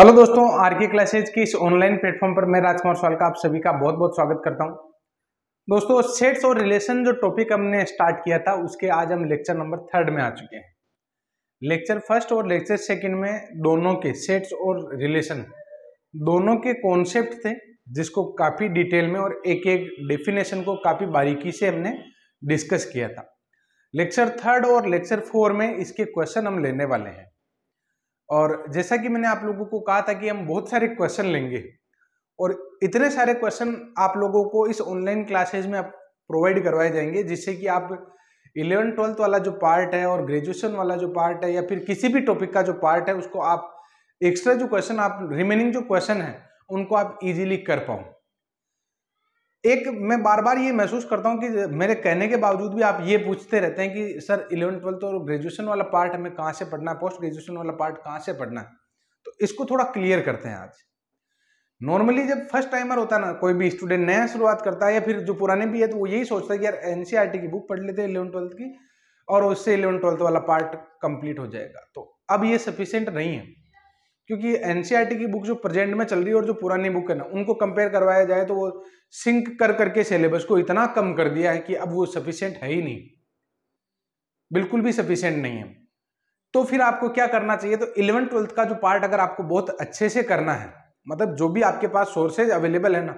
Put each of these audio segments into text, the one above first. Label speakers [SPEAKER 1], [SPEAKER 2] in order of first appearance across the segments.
[SPEAKER 1] hello
[SPEAKER 2] दोस्तों are के classes की इस ऑनलाइन प्लेटफॉर्म पर मैं राजकुमार सवाल का आप सभी का बहुत बहुत स्वागत करता हूं दोस्तों सेट्स और रिलेशन जो टॉपिक हमने स्टार्ट किया था उसके आज हम लेक्चर नंबर थर्ड में आ चुके हैं लेक्चर फर्स्ट और लेक्चर सेकंड में दोनों के सेट्स और रिलेशन दोनों के कॉन्सेप्ट थे जिसको काफ़ी डिटेल में और एक एक डेफिनेशन को काफ़ी बारीकी से हमने डिस्कस किया था लेक्चर थर्ड और लेक्चर फोर में इसके क्वेश्चन हम लेने वाले हैं और जैसा कि मैंने आप लोगों को कहा था कि हम बहुत सारे क्वेश्चन लेंगे और इतने सारे क्वेश्चन आप लोगों को इस ऑनलाइन क्लासेज में प्रोवाइड करवाए जाएंगे जिससे कि आप इलेवन ट्वेल्थ वाला जो पार्ट है और ग्रेजुएशन वाला जो पार्ट है या फिर किसी भी टॉपिक का जो पार्ट है उसको आप एक्स्ट्रा जो क्वेश्चन आप रिमेनिंग जो क्वेश्चन है उनको आप इजीली कर पाओ एक मैं बार बार ये महसूस करता हूँ कि मेरे कहने के बावजूद भी आप ये पूछते रहते हैं कि सर इलेवन ट्वेल्थ और ग्रेजुएशन वाला पार्ट हमें कहाँ से पढ़ना है पोस्ट ग्रेजुएशन वाला पार्ट कहाँ से पढ़ना है तो इसको थोड़ा क्लियर करते हैं आज नॉर्मली जब फर्स्ट टाइमर होता है ना कोई भी स्टूडेंट नया शुरुआत करता है या फिर जो पुराने भी है तो वो यही सोचता है कि यार एनसीईआरटी e की बुक पढ़ लेते हैं इलेवन ट्वेल्थ की और उससे इलेवन ट्वेल्थ वाला पार्ट कंप्लीट हो जाएगा तो अब ये सफिशेंट नहीं है क्योंकि एनसीईआरटी e की बुक जो प्रेजेंट में चल रही है और जो पुरानी बुक है ना उनको कंपेयर करवाया जाए तो वो सिंक कर करके सिलेबस को इतना कम कर दिया है कि अब वो सफिशियंट है ही नहीं बिल्कुल भी सफिशियंट नहीं है तो फिर आपको क्या करना चाहिए तो इलेवन ट्वेल्थ का जो पार्ट अगर आपको बहुत अच्छे से करना है मतलब जो भी आपके पास सोर्सेज अवेलेबल है ना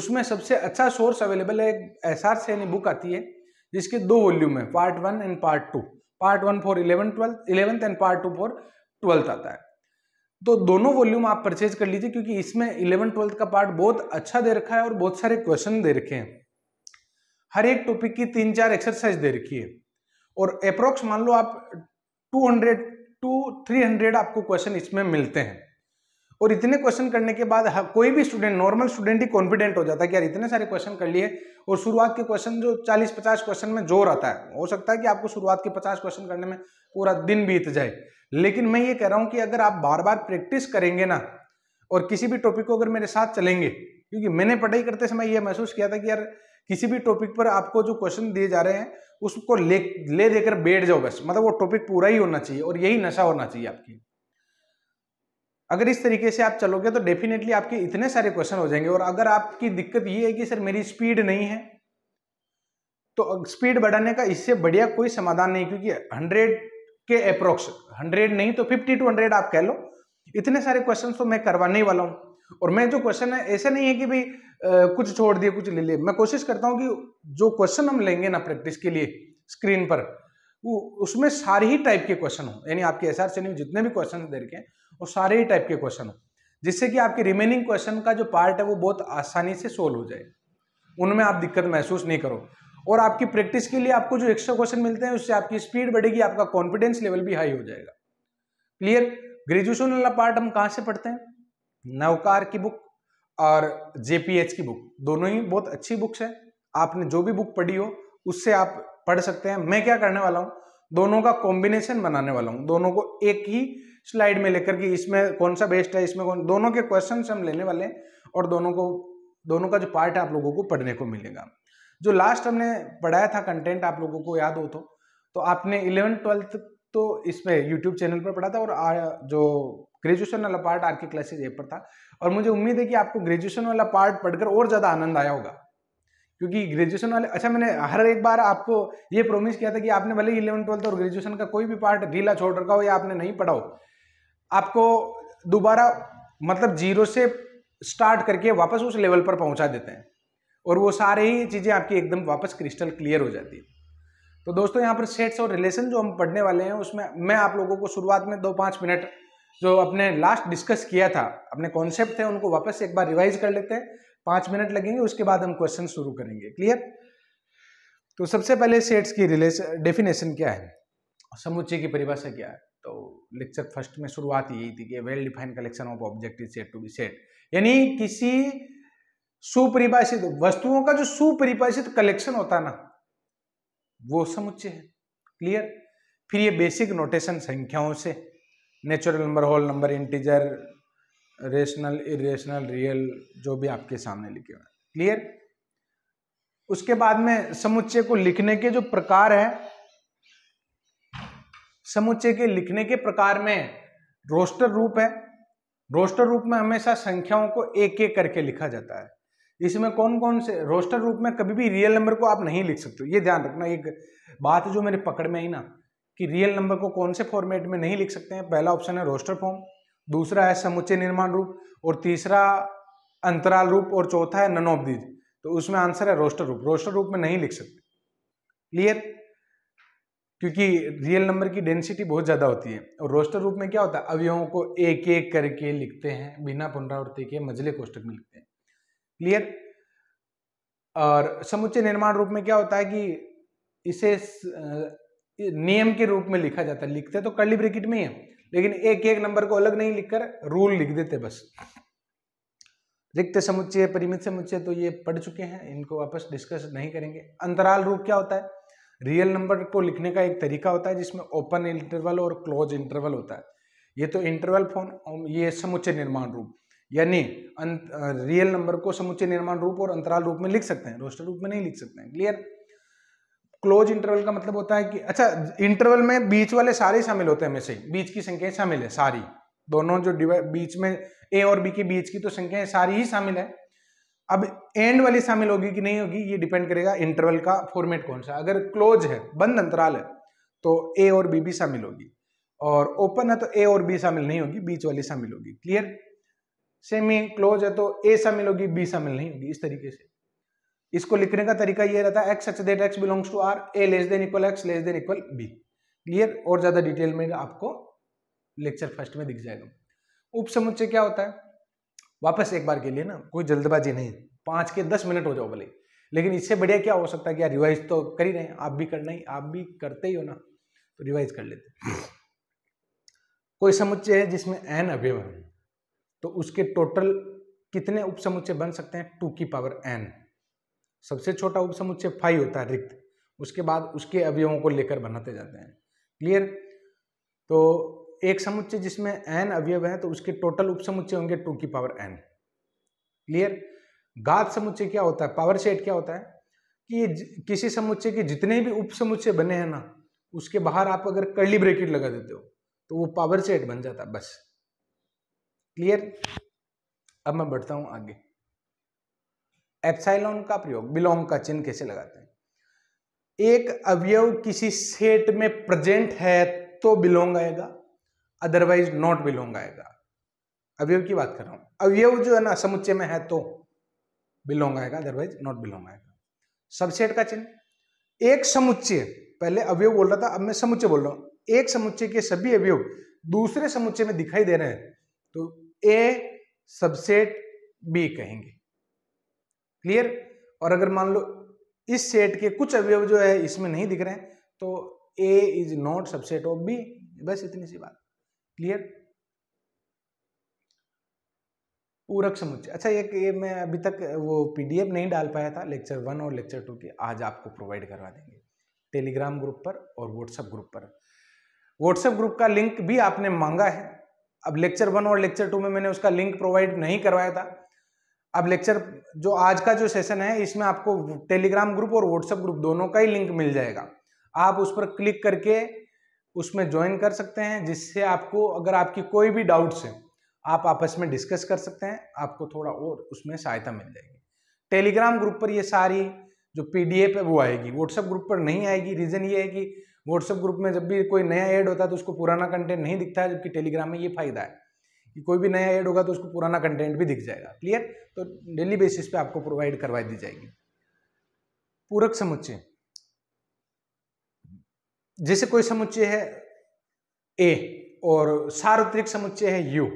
[SPEAKER 2] उसमें सबसे अच्छा सोर्स अवेलेबल है एस आर बुक आती है जिसके दो वॉल्यूम है part one and part two part one for eleven twelfth eleventh and part two for twelfth आता है तो दोनों वॉल्यूम आप परचेज कर लीजिए क्योंकि इसमें इलेवन ट्वेल्थ का पार्ट बहुत अच्छा दे रखा है और बहुत सारे क्वेश्चन दे रखे हैं हर एक टॉपिक की तीन चार एक्सरसाइज दे रखी है और अप्रोक्स मान लो आप 200 टू 300 आपको क्वेश्चन इसमें मिलते हैं और इतने क्वेश्चन करने के बाद कोई भी स्टूडेंट नॉर्मल स्टूडेंट ही कॉन्फिडेंट हो जाता है कि यार इतने सारे क्वेश्चन कर लिए और शुरुआत के क्वेश्चन जो 40-50 क्वेश्चन में जोर आता है हो सकता है कि आपको शुरुआत के 50 क्वेश्चन करने में पूरा दिन बीत जाए लेकिन मैं ये कह रहा हूं कि अगर आप बार बार प्रैक्टिस करेंगे ना और किसी भी टॉपिक को अगर मेरे साथ चलेंगे क्योंकि मैंने पढ़ाई करते समय यह महसूस किया था कि यार किसी भी टॉपिक पर आपको जो क्वेश्चन दिए जा रहे हैं उसको ले ले देकर बैठ जाओ बस मतलब वो टॉपिक पूरा ही होना चाहिए और यही नशा होना चाहिए आपकी अगर इस तरीके से आप चलोगे तो डेफिनेटली आपके इतने सारे क्वेश्चन हो जाएंगे और अगर आपकी दिक्कत ये है कि सर मेरी स्पीड नहीं है तो स्पीड बढ़ाने का इससे बढ़िया कोई समाधान नहीं क्योंकि हंड्रेड के अप्रोक्स हंड्रेड नहीं तो फिफ्टी टू हंड्रेड आप कह लो इतने सारे क्वेश्चन तो मैं करवाने ही वाला हूँ और मैं जो क्वेश्चन है ऐसे नहीं है कि भाई कुछ छोड़ दिए कुछ ले लिए मैं कोशिश करता हूँ कि जो क्वेश्चन हम लेंगे ना प्रैक्टिस के लिए स्क्रीन पर उसमें सारे ही टाइप के क्वेश्चन हो यानी आपके एस आर में जितने भी क्वेश्चन दे रखे हैं वो सारे ही टाइप के क्वेश्चन हो जिससे कि आपके रिमेनिंग क्वेश्चन का जो पार्ट है वो बहुत आसानी से सोल्व हो जाए उनमें आप दिक्कत महसूस नहीं करो और आपकी प्रैक्टिस के लिए आपको जो एक्स्ट्रा क्वेश्चन मिलते हैं उससे आपकी स्पीड बढ़ेगी आपका कॉन्फिडेंस लेवल भी हाई हो जाएगा क्लियर ग्रेजुएशन वाला पार्ट हम कहाँ से पढ़ते हैं नवकार की बुक और जेपीएच की बुक दोनों ही बहुत अच्छी बुक्स हैं आपने जो भी बुक पढ़ी हो उससे आप पढ़ सकते हैं मैं क्या करने वाला हूँ दोनों का कॉम्बिनेशन बनाने वाला हूँ दोनों को एक ही स्लाइड में लेकर के इसमें कौन सा बेस्ट है इसमें कौन दोनों के क्वेश्चन हम लेने वाले हैं और दोनों को दोनों का जो पार्ट है आप लोगों को पढ़ने को मिलेगा जो लास्ट हमने पढ़ाया था कंटेंट आप लोगों को याद हो तो तो आपने इलेवन ट्वेल्थ तो इसमें यूट्यूब चैनल पर पढ़ा था और आ, जो ग्रेजुएशन वाला पार्ट आर के क्लासेज ए पर था और मुझे उम्मीद है कि आपको ग्रेजुएशन वाला पार्ट पढ़कर और ज़्यादा आनंद आया होगा क्योंकि ग्रेजुएशन वाले अच्छा मैंने हर एक बार आपको ये प्रोमिस किया था कि आपने भले ही इलेवन ट्वेल्थ और ग्रेजुएशन का कोई भी पार्ट ढीला छोड़ रखा हो या आपने नहीं पढ़ा हो आपको दोबारा मतलब जीरो से स्टार्ट करके वापस उस लेवल पर पहुंचा देते हैं और वो सारे ही चीज़ें आपकी एकदम वापस क्रिस्टल क्लियर हो जाती है तो दोस्तों यहाँ पर सेट्स और रिलेशन जो हम पढ़ने वाले हैं उसमें मैं आप लोगों को शुरुआत में दो पाँच मिनट जो अपने लास्ट डिस्कस किया था अपने कॉन्सेप्ट थे उनको वापस एक बार रिवाइज कर लेते हैं पाँच मिनट लगेंगे उसके बाद हम क्वेश्चन शुरू करेंगे क्लियर तो सबसे पहले सेट्स की रिलेशन डेफिनेशन क्या है समुच्चय की परिभाषा क्या है तो लेक्चर फर्स्ट में शुरुआत यही थी कि well defined collection of object is said to be set यानी किसी सुपरिभाषित वस्तुओं का जो सुपरिभाषित कलेक्शन होता ना वो समुच्चय है क्लियर फिर ये बेसिक नोटेशन संख्याओं से natural number whole number integer rational irrational real जो भी आपके सामने लिखे हुए हैं क्लियर उसके बाद में समुच्चय को लिखने के जो प्रकार है समुच्चय के लिखने के प्रकार में रोस्टर रूप है रोस्टर रूप में हमेशा संख्याओं को एक एक करके लिखा जाता है इसमें कौन कौन से रोस्टर रूप में कभी भी रियल नंबर को आप नहीं लिख सकते ये ध्यान रखना एक बात जो मेरे पकड़ में आई ना कि रियल नंबर को कौन से फॉर्मेट में नहीं लिख सकते हैं पहला ऑप्शन है रोस्टर फॉर्म दूसरा है समुच्चय निर्माण रूप और तीसरा अंतराल रूप और चौथा है नन ऑफ दीज तो उसमें आंसर है रोस्टर रूप रोस्टर रूप में नहीं लिख सकते क्लियर क्योंकि रियल नंबर की डेंसिटी बहुत ज़्यादा होती है और रोस्टर रूप में क्या होता है अवयवों को एक एक करके लिखते हैं बिना पुनरावृत्ति के मजले कोष्टक में लिखते हैं क्लियर और समुच्चय निर्माण रूप में क्या होता है कि इसे नियम के रूप में लिखा जाता है लिखते तो कर्ली ब्रिकेट में ही है लेकिन एक एक नंबर को अलग नहीं लिखकर रूल लिख देते बस रिक्त समुच्चय परिमित समुच्चय तो ये पढ़ चुके हैं इनको वापस डिस्कस नहीं करेंगे अंतराल रूप क्या होता है रियल नंबर को लिखने का एक तरीका होता है जिसमें ओपन इंटरवल और क्लोज इंटरवल होता है ये तो इंटरवल फोन ये समुच्चय निर्माण रूप यानी रियल अं, नंबर को समुच्चय निर्माण रूप और अंतराल रूप में लिख सकते हैं रोस्टर रूप में नहीं लिख सकते हैं क्लियर क्लोज इंटरवल का मतलब होता है कि अच्छा इंटरवल में बीच वाले सारे शामिल होते हैं हमें से बीच की संख्या शामिल है सारी दोनों जो बीच में ए और बी के बीच की तो संख्या सारी ही शामिल है अब एंड वाली शामिल होगी कि नहीं होगी ये डिपेंड करेगा इंटरवल का फॉर्मेट कौन सा अगर क्लोज है बंद अंतराल है तो ए और बी भी शामिल होगी और ओपन है तो ए और बी शामिल नहीं होगी बीच वाली शामिल होगी क्लियर सेमी क्लोज है तो ए शामिल होगी बी शामिल नहीं होगी इस तरीके से इसको लिखने का तरीका ये रहता है x such that x belongs to R a less than equal x less than equal b clear और ज्यादा डिटेल में आपको लेक्चर फर्स्ट में दिख जाएगा उपसमुच्चय क्या होता है वापस एक बार के लिए ना कोई जल्दबाजी नहीं पाँच के दस मिनट हो जाओ भले लेकिन इससे बढ़िया क्या हो सकता है कि यार रिवाइज तो कर ही रहे आप भी करना ही आप भी करते ही हो ना तो रिवाइज कर लेते कोई समुच्चय है जिसमें एन अवयव तो उसके टोटल कितने उपसमुच्चय बन सकते हैं टू की पावर एन सबसे छोटा उपसमुच्चय फाइव होता है रिक्त उसके बाद उसके अवयवों को लेकर बनाते जाते हैं क्लियर तो एक समुच्चय जिसमें एन अवयव है तो उसके टोटल उपसमुच्चय होंगे टू की पावर एन क्लियर गात समुच्चय क्या होता है पावर सेट क्या होता है कि किसी समुच्चय के जितने भी उपसमुच्चय बने हैं ना उसके बाहर आप अगर कर्ली ब्रेकेट लगा देते हो तो वो पावर सेट बन जाता है बस क्लियर अब मैं बढ़ता हूं आगे एप्साइलॉन का प्रयोग बिलोंग का चिन्ह कैसे लगाते हैं एक अवयव किसी सेट में प्रेजेंट है तो बिलोंग आएगा अदरवाइज नॉट बिलोंग आएगा अवयव की बात कर रहा हूं अवयव जो है ना समुच्चय में है तो बिलोंग आएगा अदरवाइज नॉट बिलोंग आएगा सबसेट का चिन्ह एक समुच्चय पहले अवयव बोल रहा था अब मैं समुच्चय बोल रहा हूं एक समुच्चय के सभी अवयव दूसरे समुच्चय में दिखाई दे रहे हैं तो ए सबसेट बी कहेंगे क्लियर और अगर मान लो इस सेट के कुछ अवयव जो है इसमें नहीं दिख रहे हैं तो A is not subset of B बस इतनी सी बात क्लियर पूरक समुच्चय अच्छा एक कि मैं अभी तक वो पीडीएफ नहीं डाल पाया था लेक्चर वन और लेक्चर टू के आज आपको प्रोवाइड करवा देंगे टेलीग्राम ग्रुप पर और व्हाट्सएप ग्रुप पर व्हाट्सएप ग्रुप का लिंक भी आपने मांगा है अब लेक्चर वन और लेक्चर टू में मैंने उसका लिंक प्रोवाइड नहीं करवाया था अब लेक्चर जो आज का जो सेशन है इसमें आपको टेलीग्राम ग्रुप और व्हाट्सएप ग्रुप दोनों का ही लिंक मिल जाएगा आप उस पर क्लिक करके उसमें ज्वाइन कर सकते हैं जिससे आपको अगर आपकी कोई भी डाउट्स हैं आप आपस में डिस्कस कर सकते हैं आपको थोड़ा और उसमें सहायता मिल जाएगी टेलीग्राम ग्रुप पर ये सारी जो पीडीएफ है वो आएगी व्हाट्सएप ग्रुप पर नहीं आएगी रीज़न ये है कि व्हाट्सएप ग्रुप में जब भी कोई नया ऐड होता है तो उसको पुराना कंटेंट नहीं दिखता है जबकि टेलीग्राम में ये फायदा है कि कोई भी नया ऐड होगा तो उसको पुराना कंटेंट भी दिख जाएगा क्लियर तो डेली बेसिस पे आपको प्रोवाइड करवाई दी जाएगी पूरक समुच्चय जैसे कोई समुच्चय है ए और सार्वत्रिक समुच्चय है यू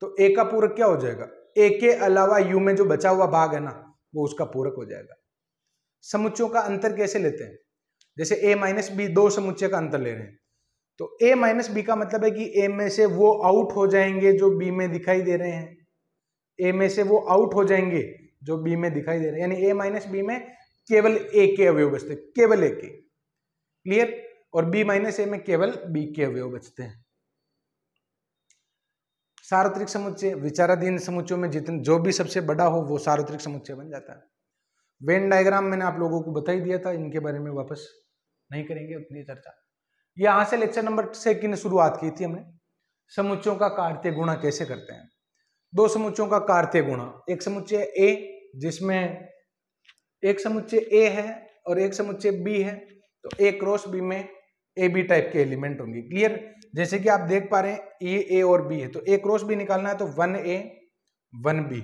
[SPEAKER 2] तो ए का पूरक क्या हो जाएगा ए के अलावा यू में जो बचा हुआ भाग है ना वो उसका पूरक हो जाएगा समुच्चयों का अंतर कैसे लेते हैं जैसे ए माइनस बी दो समुच्चय का अंतर ले रहे हैं तो ए माइनस बी का मतलब है कि ए में से वो आउट हो जाएंगे जो बी में दिखाई दे रहे हैं ए में से वो आउट हो जाएंगे जो बी में दिखाई दे रहे हैं यानी ए माइनस बी में केवल ए के अवयव बचते हैं केवल ए के क्लियर और बी माइनस ए में केवल बी के अवयव बचते हैं सार्वत्रिक समुच्चय विचाराधीन समुच्चयों में जितने जो भी सबसे बड़ा हो वो सार्वत्रिक समुच्चय बन जाता है वेन डायग्राम मैंने आप लोगों को बता ही दिया था इनके बारे में वापस नहीं करेंगे उतनी चर्चा यहाँ से लेक्चर नंबर से शुरुआत की थी हमने समुच्चों का कार्तीय गुणा कैसे करते हैं दो समुच्चों का कार्तीय गुणा एक समुच्चय ए जिसमें एक समुच्चय ए है और एक समुच्चय बी है तो ए क्रॉस बी में ए बी टाइप के एलिमेंट होंगे क्लियर जैसे कि आप देख पा रहे हैं ए ए और बी है तो ए क्रॉस बी निकालना है तो one A one B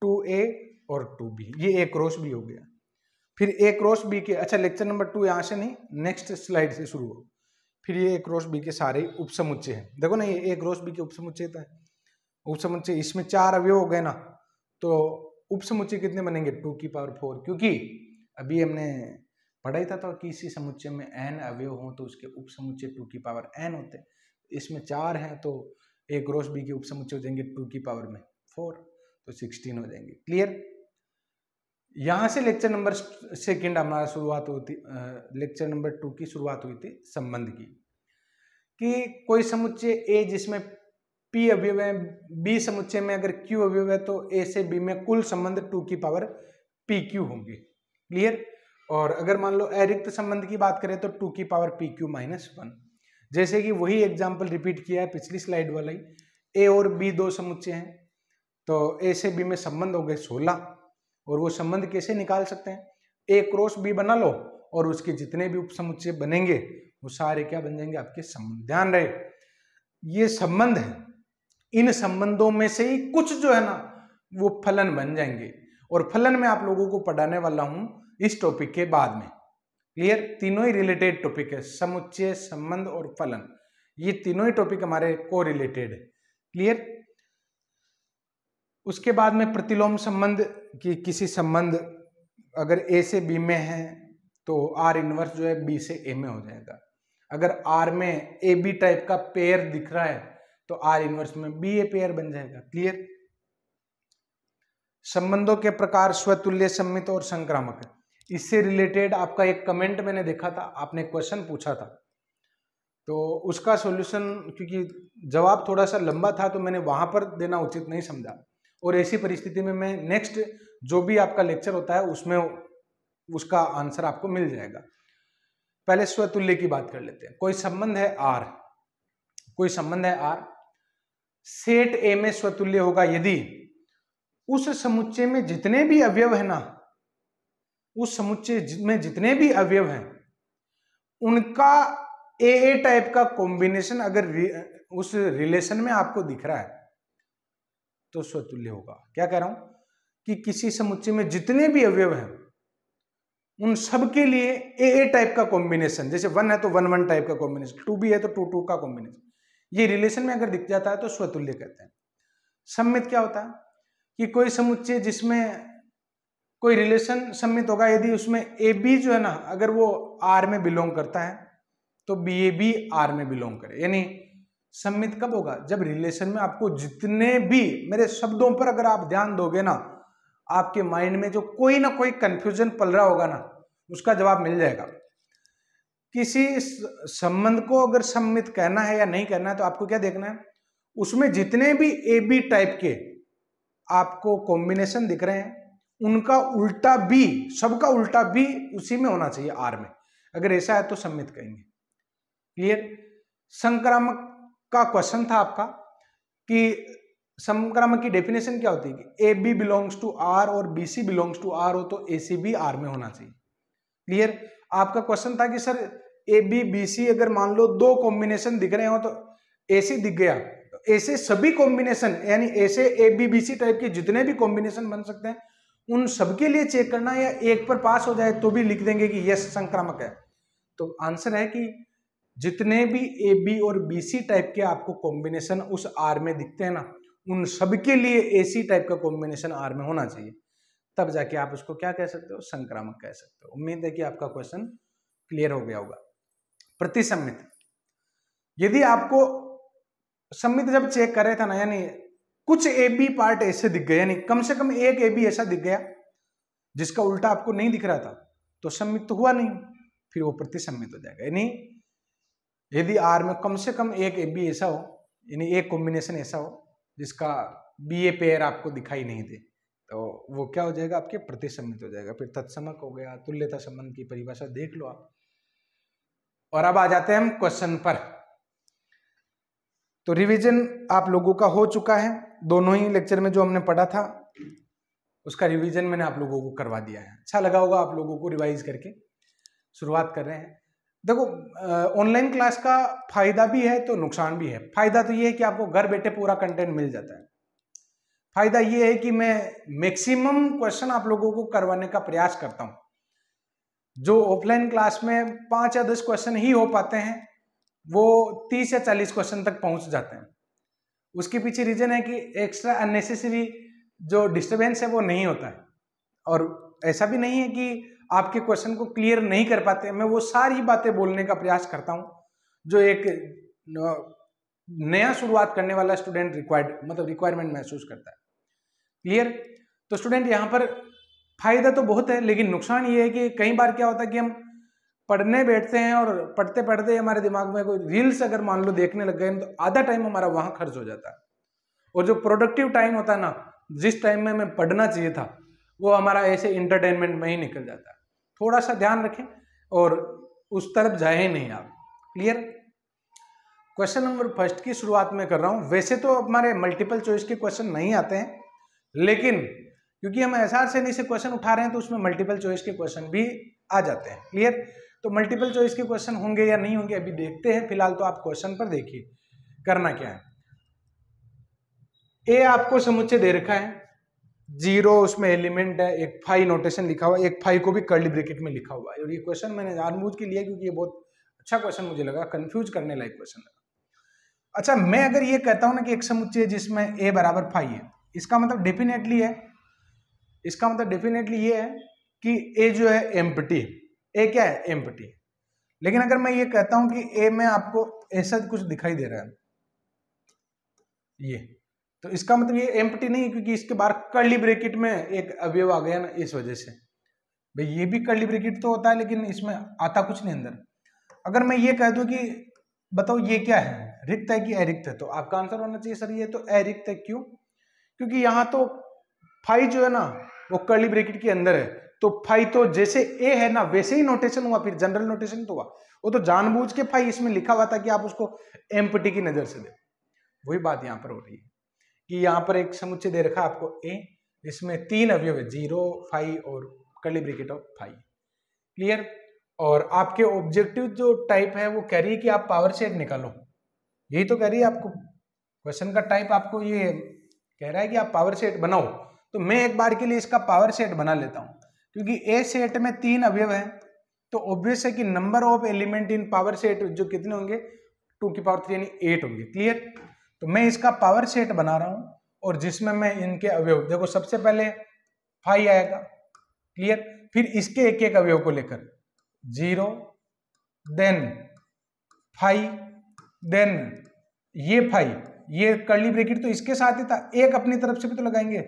[SPEAKER 2] two A और टू बी ये ए क्रॉस बी हो गया फिर ए क्रॉस बी के अच्छा लेक्चर नंबर टू यहाँ से नहीं नेक्स्ट स्लाइड से शुरू हो फिर ये ए क्रॉस बी के सारे उपसमुच्चय हैं देखो ना ये ए क्रॉस बी के उपसमुच्चयता तो है उपसमुच्चय इसमें चार अवयव हो गए ना तो उपसमुच्चय कितने बनेंगे टू की पावर फोर क्योंकि अभी हमने पढ़ाई था तो किसी समुच्चय में एन अवयव हो तो उसके उपसमुच्चय टू की पावर एन होते इसमें चार हैं तो ए क्रॉस बी के उपसमुच्चय हो जाएंगे टू की पावर में फोर तो सिक्सटीन हो जाएंगे क्लियर यहाँ से लेक्चर नंबर सेकंड हमारा शुरुआत होती लेक्चर नंबर टू की शुरुआत हुई थी संबंध की कि कोई समुच्चय ए जिसमें पी अवयव है बी समुच्चय में अगर क्यू अवयव है तो ए से बी में कुल संबंध टू की पावर पी क्यू होंगे क्लियर और अगर मान लो अरिक्त संबंध की बात करें तो टू की power P Q minus one जैसे कि वही एग्जाम्पल रिपीट किया है पिछली स्लाइड वाला ही ए और बी दो समुच्चय हैं तो ए से बी में संबंध हो गए सोलह और वो संबंध कैसे निकाल सकते हैं ए क्रॉस बी बना लो और उसके जितने भी उपसमुच्चय बनेंगे वो सारे क्या बन जाएंगे आपके संबंध ध्यान रहे ये संबंध है इन संबंधों में से ही कुछ जो है ना वो फलन बन जाएंगे और फलन में आप लोगों को पढ़ाने वाला हूं इस टॉपिक के बाद में क्लियर तीनों ही रिलेटेड टॉपिक है समुच्चय संबंध और फलन ये तीनों ही टॉपिक हमारे को रिलेटेड है क्लियर उसके बाद में प्रतिलोम संबंध कि किसी संबंध अगर ए से बी में है तो आर इनवर्स जो है बी से ए में हो जाएगा अगर आर में ए बी टाइप का पेयर दिख रहा है तो आर इनवर्स में बी ए पेयर बन जाएगा क्लियर संबंधों के प्रकार स्वतुल्य सम्मित और संक्रामक है इससे रिलेटेड आपका एक कमेंट मैंने देखा था आपने क्वेश्चन पूछा था तो उसका सॉल्यूशन क्योंकि जवाब थोड़ा सा लंबा था तो मैंने वहां पर देना उचित नहीं समझा और ऐसी परिस्थिति में मैं नेक्स्ट जो भी आपका लेक्चर होता है उसमें उसका आंसर आपको मिल जाएगा पहले स्वतुल्य की बात कर लेते हैं कोई संबंध है आर कोई संबंध है आर सेट ए में स्वतुल्य होगा यदि उस समुच्चय में जितने भी अवयव है ना उस समुच्चय में जितने भी अवयव हैं उनका ए ए टाइप का कॉम्बिनेशन अगर उस रिलेशन में आपको दिख रहा है तो स्वतुल्य होगा क्या कह रहा हूं कि किसी समुच्चय में जितने भी अवयव हैं उन सब के लिए ए ए टाइप का कॉम्बिनेशन जैसे वन है तो वन वन टाइप का कॉम्बिनेशन टू बी है तो टू टू का कॉम्बिनेशन ये रिलेशन में अगर दिख जाता है तो स्वतुल्य कहते हैं सम्मित क्या होता है कि कोई समुच्चय जिसमें कोई रिलेशन सम्मित होगा यदि उसमें ए बी जो है ना अगर वो आर में बिलोंग करता है तो बी ए बी आर में बिलोंग करे यानी सम्मित कब होगा जब रिलेशन में आपको जितने भी मेरे शब्दों पर अगर आप ध्यान दोगे ना आपके माइंड में जो कोई ना कोई कंफ्यूजन पल रहा होगा ना उसका जवाब मिल जाएगा किसी संबंध को अगर सम्मित कहना है या नहीं कहना है तो आपको क्या देखना है उसमें जितने भी ए बी टाइप के आपको कॉम्बिनेशन दिख रहे हैं उनका उल्टा बी सबका उल्टा बी उसी में होना चाहिए आर में अगर ऐसा है तो सम्मित कहेंगे क्लियर संक्रामक का क्वेश्चन था आपका कि समक्रमक की डेफिनेशन क्या होती है A B belongs to R और B C belongs to R हो तो ए सी भी आर में होना चाहिए क्लियर आपका क्वेश्चन था कि sir A B B C अगर मान लो दो कॉम्बिनेशन दिख रहे हो तो ए सी दिख गया ऐसे तो सभी कॉम्बिनेशन यानी ऐसे A B B C type के जितने भी कॉम्बिनेशन बन सकते हैं उन सबके लिए चेक करना या एक पर पास हो जाए तो भी लिख देंगे कि यस संक्रामक है तो आंसर है कि जितने भी ए बी और बी सी टाइप के आपको कॉम्बिनेशन उस आर में दिखते हैं ना उन सबके लिए ए सी टाइप का कॉम्बिनेशन आर में होना चाहिए तब जाके आप उसको क्या कह सकते हो संक्रामक कह सकते हो उम्मीद है कि आपका क्वेश्चन क्लियर हो गया होगा प्रतिसमित यदि आपको सम्मित जब चेक कर रहे था ना यानी कुछ ए बी पार्ट ऐसे दिख गए यानी कम से कम एक ए बी ऐसा दिख गया जिसका उल्टा आपको नहीं दिख रहा था तो सम्मित तो हुआ नहीं फिर वो प्रतिसम्मित हो जाएगा यानी यदि आर में कम से कम एक ए बी ऐसा हो यानी एक कॉम्बिनेशन ऐसा हो जिसका बी ए पेयर आपको दिखाई नहीं दे तो वो क्या हो जाएगा आपके प्रतिसम्मित हो जाएगा फिर तत्समक हो गया तुल्यता संबंध की परिभाषा देख लो आप और अब आ जाते हैं हम क्वेश्चन पर तो रिवीजन आप लोगों का हो चुका है दोनों ही लेक्चर में जो हमने पढ़ा था उसका रिवीजन मैंने आप लोगों को करवा दिया है अच्छा लगा होगा आप लोगों को रिवाइज करके शुरुआत कर रहे हैं देखो ऑनलाइन क्लास का फायदा भी है तो नुकसान भी है फायदा तो ये है कि आपको घर बैठे पूरा कंटेंट मिल जाता है फायदा ये है कि मैं मैक्सिमम क्वेश्चन आप लोगों को करवाने का प्रयास करता हूँ जो ऑफलाइन क्लास में पाँच या दस क्वेश्चन ही हो पाते हैं वो तीस या चालीस क्वेश्चन तक पहुँच जाते हैं उसके पीछे रीजन है कि एक्स्ट्रा अननेसेसरी जो डिस्टर्बेंस है वो नहीं होता है और ऐसा भी नहीं है कि आपके क्वेश्चन को क्लियर नहीं कर पाते मैं वो सारी बातें बोलने का प्रयास करता हूँ जो एक नया शुरुआत करने वाला स्टूडेंट रिक्वायर्ड मतलब रिक्वायरमेंट महसूस करता है क्लियर तो स्टूडेंट यहाँ पर फायदा तो बहुत है लेकिन नुकसान ये है कि कई बार क्या होता है कि हम पढ़ने बैठते हैं और पढ़ते पढ़ते हमारे दिमाग में कोई रील्स अगर मान लो देखने लग गए तो आधा टाइम हमारा वहाँ खर्च हो जाता है और जो प्रोडक्टिव टाइम होता है ना जिस टाइम में हमें पढ़ना चाहिए था वो हमारा ऐसे इंटरटेनमेंट में ही निकल जाता है थोड़ा सा ध्यान रखें और उस तरफ जाए नहीं आप क्लियर क्वेश्चन नंबर फर्स्ट की शुरुआत में कर रहा हूं वैसे तो हमारे मल्टीपल चॉइस के क्वेश्चन नहीं आते हैं लेकिन क्योंकि हम एस आर से क्वेश्चन उठा रहे हैं तो उसमें मल्टीपल चॉइस के क्वेश्चन भी आ जाते हैं क्लियर तो मल्टीपल चॉइस के क्वेश्चन होंगे या नहीं होंगे अभी देखते हैं फिलहाल तो आप क्वेश्चन पर देखिए करना क्या है ए आपको समुच्चय दे रखा है जीरो उसमें एलिमेंट है एक फाइव नोटेशन लिखा हुआ एक फाइव को भी कर्ली ब्रेकेट में लिखा हुआ है और ये क्वेश्चन मैंने जानबूझ के लिया क्योंकि ये बहुत अच्छा क्वेश्चन मुझे लगा कंफ्यूज करने लायक क्वेश्चन लगा अच्छा मैं अगर ये कहता हूँ ना कि एक समुच्चय जिसमें ए बराबर फाइव है इसका मतलब डेफिनेटली है इसका मतलब डेफिनेटली ये है कि ए जो है एम्पटी ए क्या है एम्पटी लेकिन अगर मैं ये कहता हूँ कि ए में आपको ऐसा कुछ दिखाई दे रहा है ये तो इसका मतलब ये एम्प्टी नहीं क्योंकि इसके बाहर कर्ली ब्रेकिट में एक अवयव आ गया ना इस वजह से भाई ये भी कर्ली ब्रेकिट तो होता है लेकिन इसमें आता कुछ नहीं अंदर अगर मैं ये कह दूं कि बताओ ये क्या है रिक्त है कि अरिक्त है तो आपका आंसर होना चाहिए सर ये तो अरिक्त है क्यों क्योंकि यहाँ तो फाई जो है ना वो कर्ली ब्रेकिट के अंदर है तो फाई तो जैसे ए है ना वैसे ही नोटेशन हुआ फिर जनरल नोटेशन तो हुआ वो तो जानबूझ के फाई इसमें लिखा हुआ था कि आप उसको एम्पटी की नजर से दे वही बात यहाँ पर हो रही है कि यहाँ पर एक समुच्चय दे रखा आपको ए इसमें तीन अवयव है जीरो फाइव और curly bracket of five clear और आपके ऑब्जेक्टिव जो टाइप है वो कह रही है कि आप पावर से एक निकालो यही तो कह रही है आपको क्वेश्चन का टाइप आपको ये कह रहा है कि आप पावर सेट बनाओ तो मैं एक बार के लिए इसका पावर सेट बना लेता हूँ क्योंकि ए सेट में तीन अवयव है तो ऑब्वियस है कि number of element in power set जो कितने होंगे टू की पावर थ्री यानी एट होंगे क्लियर तो मैं इसका पावर सेट बना रहा हूं और जिसमें मैं इनके अवयव देखो सबसे पहले फाइव आएगा क्लियर फिर इसके एक एक अवयव को लेकर जीरो देन फाइव देन ये फाइव ये कर्ली ब्रेकेट तो इसके साथ ही था एक अपनी तरफ से भी तो लगाएंगे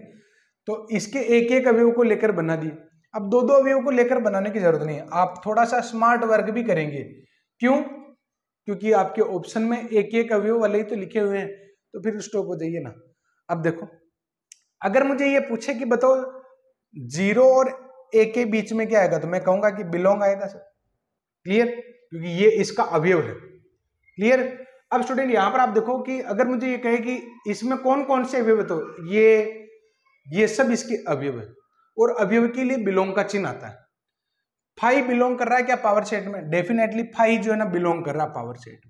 [SPEAKER 2] तो इसके एक एक अवयव को लेकर बना दिए अब दो दो अवयव को लेकर बनाने की जरूरत नहीं है आप थोड़ा सा स्मार्ट वर्क भी करेंगे क्यों क्योंकि आपके ऑप्शन में एक एक अवयव वाले ही तो लिखे हुए हैं तो फिर स्टॉप हो जाइए ना अब देखो अगर मुझे ये पूछे कि बताओ जीरो और ए के बीच में क्या आएगा तो मैं कहूंगा कि बिलोंग आएगा सर क्लियर क्योंकि ये इसका अवयव है क्लियर अब स्टूडेंट यहां पर आप देखो कि अगर मुझे ये कहे कि इसमें कौन कौन से अवयव तो ये ये सब इसके अवयव है और अवयव के लिए बिलोंग का चिन्ह आता है फाइव बिलोंग कर रहा है क्या पावर सेट में डेफिनेटली फाइव जो है ना बिलोंग कर रहा है power set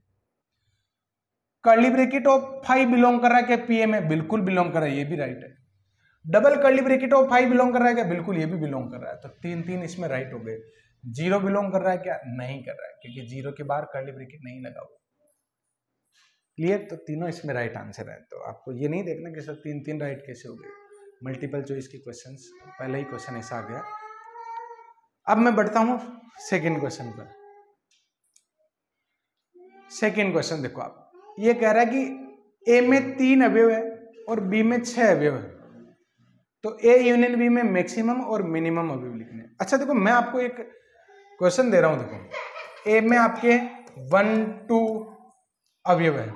[SPEAKER 2] curly bracket of five belong कर रहा है क्या पीए में बिल्कुल बिलोंग कर रहा है ये भी राइट है double curly bracket of five belong कर रहा है क्या बिल्कुल ये भी बिलोंग कर रहा है तो तीन तीन इसमें राइट हो गए जीरो बिलोंग कर रहा है क्या नहीं कर रहा है क्योंकि जीरो के बाहर कर्ली ब्रेकेट नहीं लगा हुआ क्लियर तो तीनों इसमें राइट आंसर है तो आपको ये नहीं देखना कि सर तीन तीन राइट कैसे हो गए मल्टीपल चॉइस के क्वेश्चंस पहला ही क्वेश्चन ऐसा आ गया अब मैं बढ़ता हूं सेकेंड क्वेश्चन पर सेकेंड क्वेश्चन देखो आप ये कह रहा है कि ए में तीन अवयव है और बी में छह अवयव है तो ए यूनियन बी में मैक्सिमम और मिनिमम अवयव लिखने अच्छा देखो मैं आपको एक क्वेश्चन दे रहा हूं देखो ए में आपके वन टू अवयव है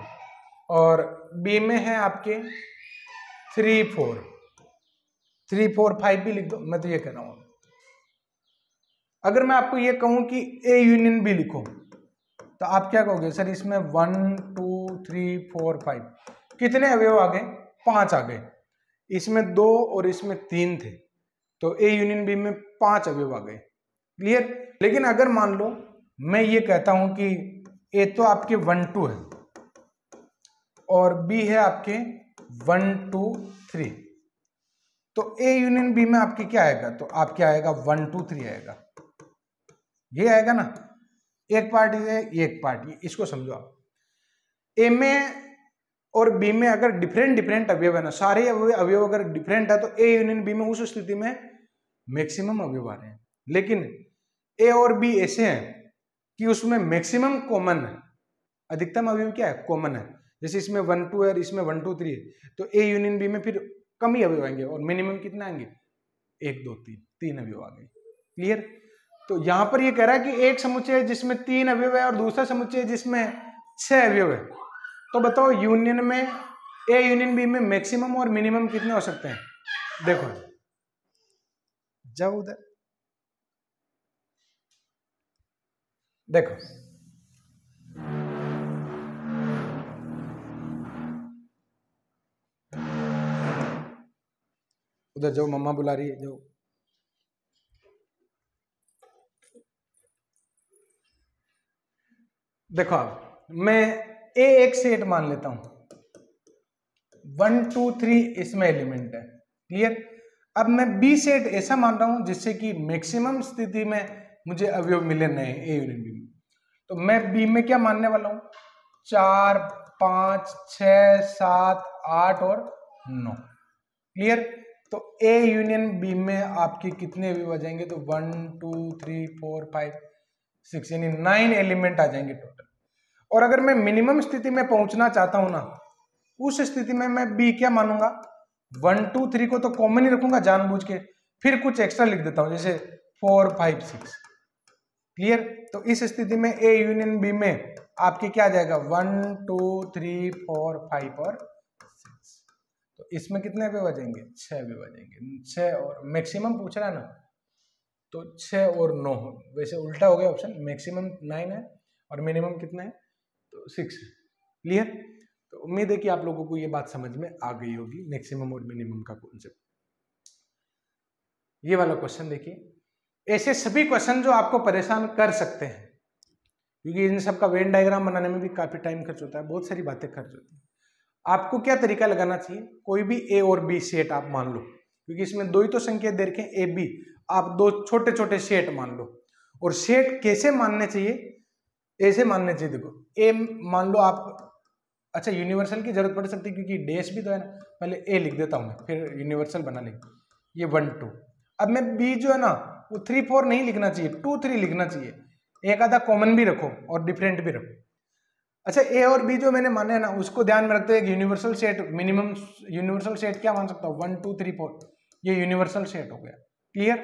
[SPEAKER 2] और बी में है आपके three four three four five भी लिख दो मैं तो ये कह रहा हूं अगर मैं आपको ये कहूँ कि ए यूनियन बी लिखो तो आप क्या कहोगे सर इसमें one two three four five कितने अवयव आ गए पांच आ गए इसमें दो और इसमें तीन थे तो ए यूनियन बी में पांच अवयव आ गए क्लियर लेकिन अगर मान लो मैं ये कहता हूं कि ए तो आपके वन टू है और बी है आपके वन टू थ्री तो ए यूनियन बी में आपके क्या आएगा तो आपके आएगा वन टू थ्री आएगा ये आएगा ना एक पार्ट से एक पार्टी इसको समझो आप ए में और बी में अगर डिफरेंट डिफरेंट अवयव है ना सारे अवयव अगर डिफरेंट है तो ए यूनियन बी में उस स्थिति में मैक्सिमम अवयव आ रहे हैं लेकिन ए और बी ऐसे हैं कि उसमें मैक्सिमम कॉमन है अधिकतम अवयव क्या है कॉमन है जैसे इसमें वन टू है और इसमें वन टू थ्री है तो ए यूनियन बी में फिर कम ही अवयव आएंगे और मिनिमम कितने आएंगे एक दो तीन तीन अवयव आ गए क्लियर तो यहां पर ये कह रहा है कि एक समुच्चय जिसमें तीन अवयव है और दूसरा समुच्चय जिसमें छह अवयव है तो बताओ यूनियन में ए यूनियन बी में मैक्सिमम और मिनिमम कितने हो सकते हैं देखो जाओ उधर देखो उधर जाओ मम्मा बुला रही है जाओ देखो अब मैं ए एक सेट मान लेता हूं वन टू थ्री इसमें एलिमेंट है क्लियर अब मैं बी सेट ऐसा मान रहा हूं जिससे कि मैक्सिमम स्थिति में मुझे अवयव मिले नए ए यूनिट बी में तो मैं बी में क्या मानने वाला हूं चार पांच छ सात आठ और नौ क्लियर तो ए यूनियन बी में आपके कितने अवयव आ जाएंगे तो one two three four five six यानी नाइन एलिमेंट आ जाएंगे टोटल और अगर मैं मिनिमम स्थिति में पहुंचना चाहता हूं ना उस स्थिति में मैं बी क्या मानूंगा वन टू थ्री को तो कॉमन ही रखूंगा जानबूझ के फिर कुछ एक्स्ट्रा लिख देता हूं जैसे फोर फाइव सिक्स क्लियर तो इस स्थिति में ए यूनियन बी में आपके क्या आ जाएगा one two three four five और सिक्स तो इसमें कितने भी बजेंगे छह भी बजेंगे छह और मैक्सिमम पूछ रहा है ना तो छः और नौ वैसे उल्टा हो गया ऑप्शन मैक्सिमम नाइन है और मिनिमम कितना है तो सिक्स है क्लियर तो उम्मीद है कि आप लोगों को ये बात समझ में आ गई होगी मैक्सिमम और मिनिमम का कॉन्सेप्ट ये वाला क्वेश्चन देखिए ऐसे सभी क्वेश्चन जो आपको परेशान कर सकते हैं क्योंकि इन सब का वेन डायग्राम बनाने में भी काफ़ी टाइम खर्च होता है बहुत सारी बातें खर्च होती हैं आपको क्या तरीका लगाना चाहिए कोई भी ए और बी सेट आप मान लो क्योंकि इसमें दो ही तो संकेत दे रखे ए बी आप दो छोटे छोटे सेट मान लो और सेट कैसे मानने चाहिए ऐसे मानने चाहिए देखो ए मान लो आप अच्छा यूनिवर्सल की जरूरत पड़ सकती है क्योंकि डैश भी तो है ना पहले ए लिख देता हूँ मैं फिर यूनिवर्सल बना लेंगे ये वन टू अब मैं बी जो है ना वो थ्री फोर नहीं लिखना चाहिए टू थ्री लिखना चाहिए एक आधा कॉमन भी रखो और डिफरेंट भी रखो अच्छा ए और बी जो मैंने माने है ना उसको ध्यान में रखते हुए universal set minimum universal set क्या मान सकता हूँ वन टू थ्री फोर ये यूनिवर्सल सेट हो गया क्लियर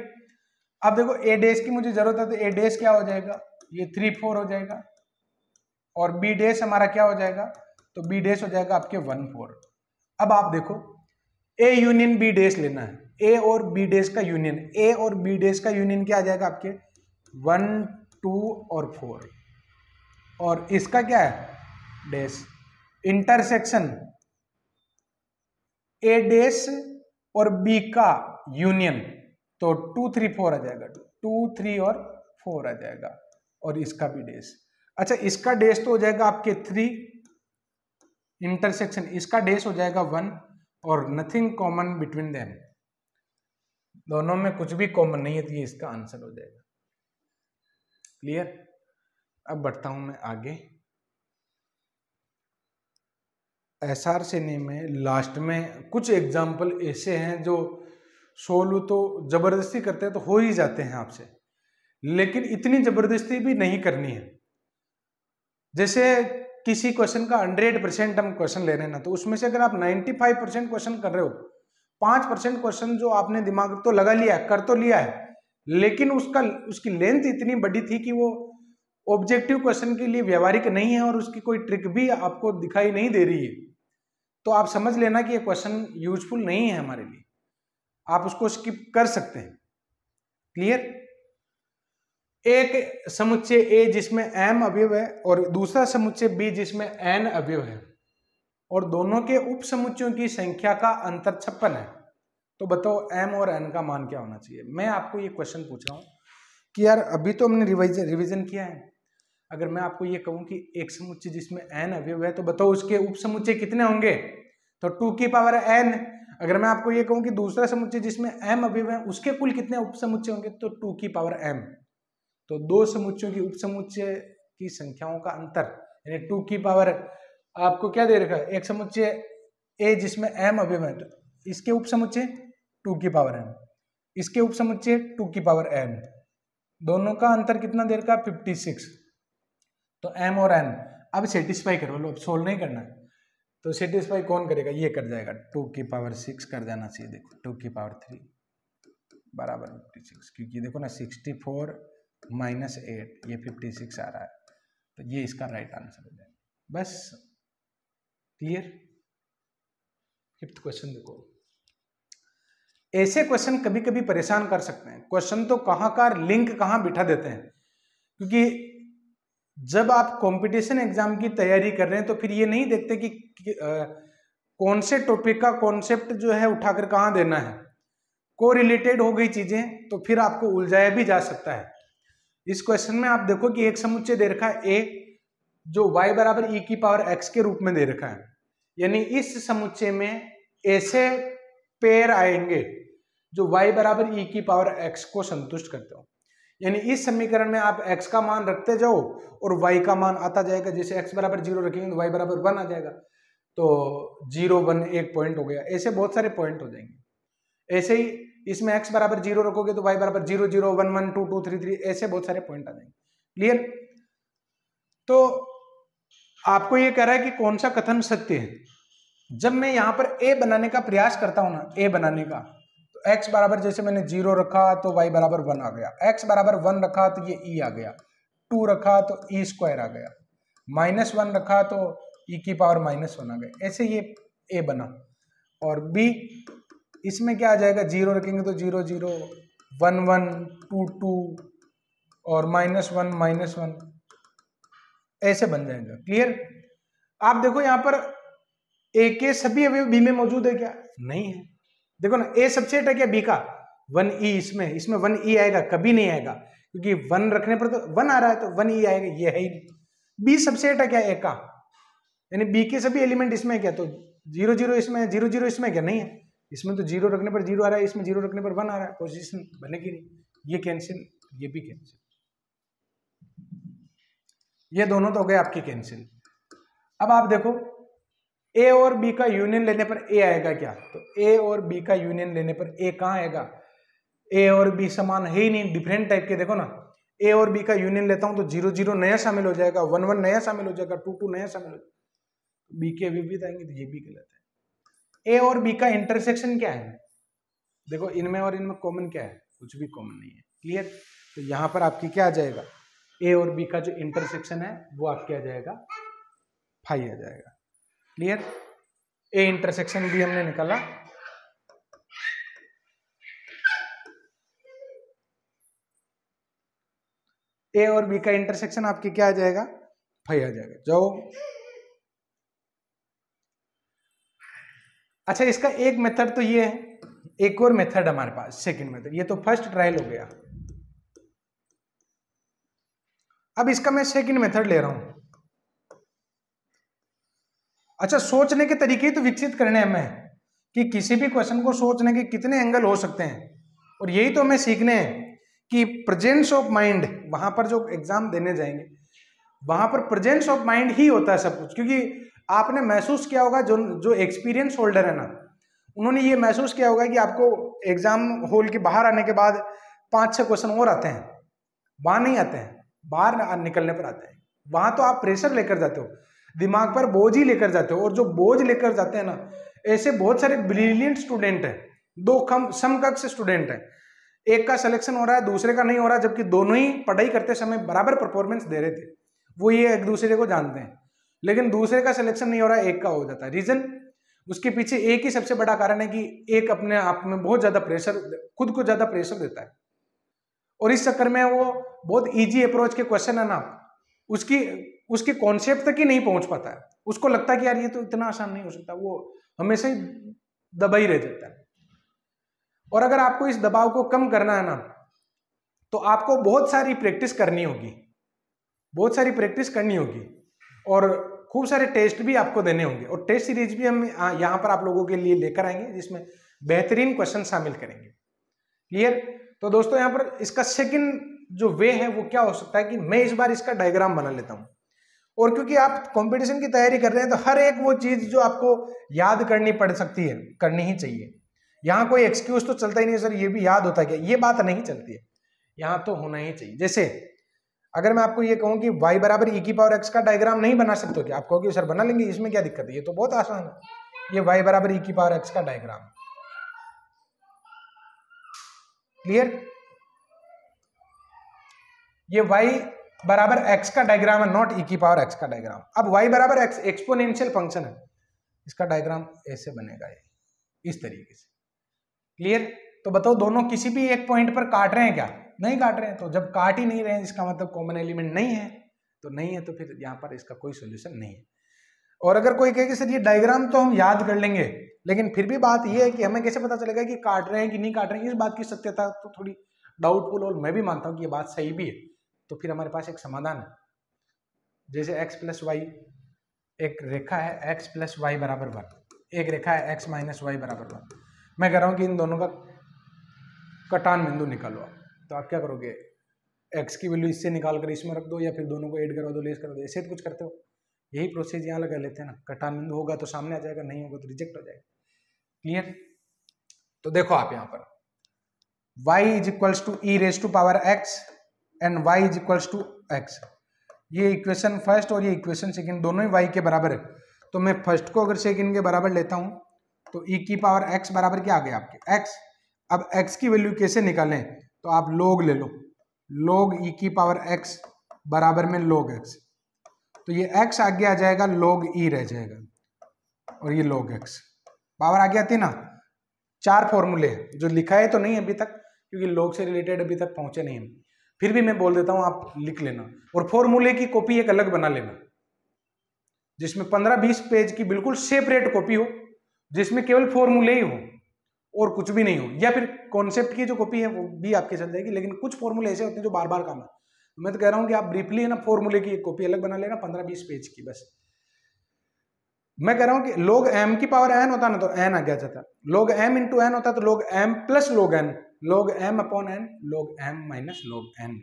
[SPEAKER 2] अब देखो ए डेस की मुझे जरूरत है तो ए डेस क्या हो जाएगा ये थ्री फोर हो जाएगा और बी डेस हमारा क्या हो जाएगा तो बी डेस हो जाएगा आपके वन फोर अब आप देखो ए यूनियन बी डेस लेना है ए और बी डेस का यूनियन ए और बी डेस का यूनियन क्या आ जाएगा आपके वन टू और फोर और इसका क्या है डेस इंटरसेक्शन ए डेस और बी का यूनियन तो टू थ्री फोर आ जाएगा टू थ्री और फोर आ जाएगा और इसका भी डेस अच्छा इसका डेस तो हो जाएगा आपके थ्री इंटरसेक्शन इसका डेस हो जाएगा वन और नथिंग कॉमन बिटवीन देम दोनों में कुछ भी कॉमन नहीं है तो ये इसका आंसर हो जाएगा क्लियर अब बढ़ता हूं मैं आगे एस आर सिने में लास्ट में कुछ एग्जाम्पल ऐसे हैं जो सोल्व तो ज़बरदस्ती करते हैं तो हो ही जाते हैं आपसे लेकिन इतनी ज़बरदस्ती भी नहीं करनी है जैसे किसी क्वेश्चन का हंड्रेड परसेंट हम क्वेश्चन ले रहे हैं ना तो उसमें से अगर आप नाइन्टी फाइव परसेंट क्वेश्चन कर रहे हो पाँच परसेंट क्वेश्चन जो आपने दिमाग तो लगा लिया है कर तो लिया है लेकिन उसका उसकी लेंथ इतनी बड़ी थी कि वो ऑब्जेक्टिव क्वेश्चन के लिए व्यवहारिक नहीं है और उसकी कोई ट्रिक भी आपको दिखाई नहीं दे रही है तो आप समझ लेना कि ये क्वेश्चन यूजफुल नहीं है हमारे लिए आप उसको स्किप कर सकते हैं क्लियर एक समुच्चय ए जिसमें एम अवयव है और दूसरा समुच्चय बी जिसमें एन अवयव है और दोनों के उप समुच्चयों की संख्या का अंतर छप्पन है तो बताओ एम और एन का मान क्या होना चाहिए मैं आपको ये क्वेश्चन पूछ रहा हूँ कि यार अभी तो हमने रिवाइजन रिविजन किया है अगर मैं आपको ये कहूँ कि एक समुच्चय जिसमें एन अवयव है तो बताओ उसके उप समुच्चय कितने होंगे तो टू की पावर एन अगर मैं आपको ये कहूँ कि दूसरा समुच्चय जिसमें एम है उसके कुल कितने उपसमुच्चय होंगे तो टू की पावर एम तो दो समुच्चयों की उपसमुच्चय की संख्याओं का अंतर यानी टू की पावर आपको क्या दे रखा है एक समुच्चय ए जिसमें एम है तो इसके उपसमुच्चय टू की पावर एम इसके उपसमुच्चय टू की पावर एम दोनों का अंतर कितना दे रखा है फिफ्टी सिक्स तो एम और एन अब सेटिस्फाई करो लो अब सोल्व नहीं करना है तो सेटिस्फाई कौन करेगा ये कर जाएगा टू की पावर सिक्स कर जाना चाहिए देखो टू की पावर थ्री बराबर फिफ्टी सिक्स क्योंकि देखो ना सिक्सटी फोर माइनस एट ये फिफ्टी सिक्स आ रहा है तो ये इसका राइट आंसर हो जाएगा बस क्लियर फिफ्थ क्वेश्चन देखो ऐसे क्वेश्चन कभी कभी परेशान कर सकते हैं क्वेश्चन तो कहाँ का लिंक कहाँ बिठा देते हैं क्योंकि जब आप कंपटीशन एग्जाम की तैयारी कर रहे हैं तो फिर ये नहीं देखते कि, कि आ, कौन से टॉपिक का कॉन्सेप्ट जो है उठाकर कहाँ देना है को रिलेटेड हो गई चीज़ें तो फिर आपको उलझाया भी जा सकता है इस क्वेश्चन में आप देखो कि एक समुच्चय दे रखा है ए जो वाई बराबर ई e की पावर एक्स के रूप में दे रखा है यानी इस समुच्चय में ऐसे पेयर आएंगे जो वाई बराबर ई e की पावर एक्स को संतुष्ट करते हो यानी इस समीकरण में आप x का मान रखते जाओ और y का मान आता जाएगा जैसे x बराबर जीरो रखेंगे तो y बराबर वन आ जाएगा तो जीरो वन एक पॉइंट हो गया ऐसे बहुत सारे पॉइंट हो जाएंगे ऐसे ही इसमें x बराबर जीरो रखोगे तो y बराबर zero zero one one two two three three ऐसे बहुत सारे पॉइंट आ जाएंगे क्लियर तो आपको ये कह रहा है कि कौन सा कथन सत्य है जब मैं यहां पर ए बनाने का प्रयास करता हूं ना ए बनाने का एक्स बराबर जैसे मैंने जीरो रखा तो वाई बराबर वन आ गया एक्स बराबर वन रखा तो ये ई e आ गया टू रखा तो ई e स्क्वायर आ गया माइनस वन रखा तो ई e की पावर माइनस वन आ गया ऐसे ये ए बना और बी इसमें क्या आ जाएगा जीरो रखेंगे तो zero zero one one two two और माइनस वन माइनस वन ऐसे बन जाएगा क्लियर आप देखो यहां पर ए के सभी अभी बी में मौजूद है क्या नहीं है देखो ना ए सबसेट है अच्छा क्या बी का वन ई e इसमें इसमें वन ई e आएगा कभी नहीं आएगा क्योंकि वन रखने पर तो वन आ रहा है तो वन ई e आएगा ये है ही नहीं बी सबसेट है अच्छा क्या ए का यानी बी के सभी एलिमेंट इसमें क्या तो जीरो जीरो इसमें जीरो जीरो इसमें क्या नहीं है इसमें तो जीरो रखने पर जीरो आ रहा है इसमें जीरो रखने पर वन आ रहा है पोजिशन बनेगी नहीं ये कैंसिल ये भी कैंसिल ये दोनों तो हो गए आपकी कैंसिल अब आप देखो ए और बी का यूनियन लेने पर ए आएगा क्या तो ए और बी का यूनियन लेने पर ए कहाँ आएगा ए और बी समान है ही नहीं डिफरेंट टाइप के देखो ना ए और बी का यूनियन लेता हूं तो जीरो जीरो नया शामिल हो जाएगा वन वन नया शामिल हो जाएगा टू टू नया शामिल हो जाएगा बी के विपरीत तो आएंगे तो ये भी गलत है ए और बी का इंटरसेक्शन क्या है देखो इनमें और इनमें कॉमन क्या है कुछ भी कॉमन नहीं है क्लियर तो यहाँ पर आपकी क्या आ जाएगा ए और बी का जो इंटरसेक्शन है वो आपके आ जाएगा फाइव आ जाएगा क्लियर ए इंटरसेक्शन बी हमने निकाला ए और बी का इंटरसेक्शन आपके क्या आ जाएगा फाइव आ जाएगा जाओ अच्छा इसका एक मेथड तो ये है एक और मेथड हमारे पास सेकंड मेथड ये तो फर्स्ट ट्रायल हो गया अब इसका मैं सेकंड मेथड ले रहा हूं अच्छा सोचने के तरीके तो विकसित करने हमें कि किसी भी क्वेश्चन को सोचने के कितने एंगल हो सकते हैं और यही तो हमें सीखने हैं कि प्रेजेंस ऑफ माइंड वहां पर जो एग्ज़ाम देने जाएंगे वहां पर प्रेजेंस ऑफ माइंड ही होता है सब कुछ क्योंकि आपने महसूस किया होगा जो जो एक्सपीरियंस होल्डर है ना उन्होंने ये महसूस किया होगा कि आपको एग्ज़ाम हॉल के बाहर आने के बाद पाँच छह क्वेश्चन और आते हैं वहां नहीं आते हैं बाहर निकलने पर आते हैं वहां तो आप प्रेशर लेकर जाते हो दिमाग पर बोझ ही लेकर जाते हो और जो बोझ लेकर जाते हैं ना ऐसे बहुत सारे ब्रिलियंट स्टूडेंट हैं दो कम समकक्ष स्टूडेंट हैं एक का सिलेक्शन हो रहा है दूसरे का नहीं हो रहा जबकि दोनों ही पढ़ाई करते समय बराबर परफॉर्मेंस दे रहे थे वो ये एक दूसरे को जानते हैं लेकिन दूसरे का सिलेक्शन नहीं हो रहा एक का हो जाता है रीजन उसके पीछे एक ही सबसे बड़ा कारण है कि एक अपने आप में बहुत ज़्यादा प्रेशर खुद को ज़्यादा प्रेशर देता है और इस चक्कर में वो बहुत इजी अप्रोच के क्वेश्चन है ना उसकी उसके कॉन्सेप्ट तक ही नहीं पहुंच पाता है उसको लगता है कि यार ये तो इतना आसान नहीं हो सकता वो हमेशा ही दबा ही रह जाता है और अगर आपको इस दबाव को कम करना है ना तो आपको बहुत सारी प्रैक्टिस करनी होगी बहुत सारी प्रैक्टिस करनी होगी और खूब सारे टेस्ट भी आपको देने होंगे और टेस्ट सीरीज भी हम यहाँ पर आप लोगों के लिए लेकर आएंगे जिसमें बेहतरीन क्वेश्चन शामिल करेंगे क्लियर तो दोस्तों यहाँ पर इसका सेकंड जो वे है वो क्या हो सकता है कि मैं इस बार इसका डायग्राम बना लेता हूँ और क्योंकि आप कंपटीशन की तैयारी कर रहे हैं तो हर एक वो चीज़ जो आपको याद करनी पड़ सकती है करनी ही चाहिए यहाँ कोई एक्सक्यूज तो चलता ही नहीं सर ये भी याद होता है क्या ये बात नहीं चलती है यहाँ तो होना ही चाहिए जैसे अगर मैं आपको ये कहूँ कि वाई बराबर ई e की पावर एक्स का डायग्राम नहीं बना सकते हो क्या आप कहोगे सर बना लेंगे इसमें क्या दिक्कत है ये तो बहुत आसान है ये वाई बराबर ई e की पावर एक्स का डायग्राम क्लियर ये वाई बराबर एक्स का डायग्राम है नॉट ई e की पावर एक्स का डायग्राम अब वाई बराबर एक्स एक्सपोनेंशियल फंक्शन है इसका डायग्राम ऐसे बनेगा ये इस तरीके से क्लियर तो बताओ दोनों किसी भी एक पॉइंट पर काट रहे हैं क्या नहीं काट रहे हैं तो जब काट ही नहीं रहे हैं इसका मतलब कॉमन एलिमेंट नहीं है तो नहीं है तो फिर यहाँ पर इसका कोई सोल्यूशन नहीं है और अगर कोई कहे कि सर ये डायग्राम तो हम याद कर लेंगे लेकिन फिर भी बात यह है कि हमें कैसे पता चलेगा कि काट रहे हैं कि नहीं काट रहे हैं इस बात की सत्यता तो थोड़ी डाउटफुल और मैं भी मानता हूँ कि ये बात सही भी है तो फिर हमारे पास एक समाधान है जैसे x प्लस वाई एक रेखा है x प्लस वाई बराबर वन एक रेखा है x माइनस वाई बराबर वन मैं कह रहा हूँ कि इन दोनों का कटान बिंदु निकालो आप तो आप क्या करोगे x की वैल्यू इससे निकाल कर इसमें रख दो या फिर दोनों को ऐड करवा दो लेस करवा दो ऐसे तो कुछ करते हो यही प्रोसेस यहाँ लगा लेते हैं ना कटान बिंदु होगा तो सामने आ जाएगा नहीं होगा तो रिजेक्ट हो जाएगा क्लियर तो देखो आप यहाँ पर y is equals to e raise to power x and y is equals to x ये इक्वेशन फर्स्ट और ये इक्वेशन सेकेंड दोनों ही वाई के बराबर है तो मैं फर्स्ट को अगर सेकेंड के बराबर लेता हूँ तो e की पावर x बराबर क्या आ गया आपके x अब x की वैल्यू कैसे निकालें तो आप लोग ले लो लोग e की पावर x बराबर में लोग x तो ये x आगे आ जाएगा लोग e रह जाएगा और ये लोग x पावर आगे आती ना चार फॉर्मूले जो लिखा है तो नहीं अभी तक क्योंकि लोग से रिलेटेड अभी तक पहुंचे नहीं हम फिर भी मैं बोल देता हूं आप लिख लेना और फॉर्मूले की कॉपी एक अलग बना लेना जिसमें पंद्रह बीस पेज की बिल्कुल सेपरेट कॉपी हो जिसमें केवल फॉर्मूले ही हो और कुछ भी नहीं हो या फिर कॉन्सेप्ट की जो कॉपी है वो भी आपके चल जाएगी लेकिन कुछ फॉर्मूले ऐसे होते हैं जो बार बार काम है मैं तो कह रहा हूं कि आप ब्रीफली ना फॉर्मूले की एक कॉपी अलग बना लेना पंद्रह बीस पेज की बस मैं कह रहा हूं कि लोग एम की पावर एन होता ना तो एन आ गया जाता लोग एम इंटू एन होता तो log m plus log n log m upon n log m minus log n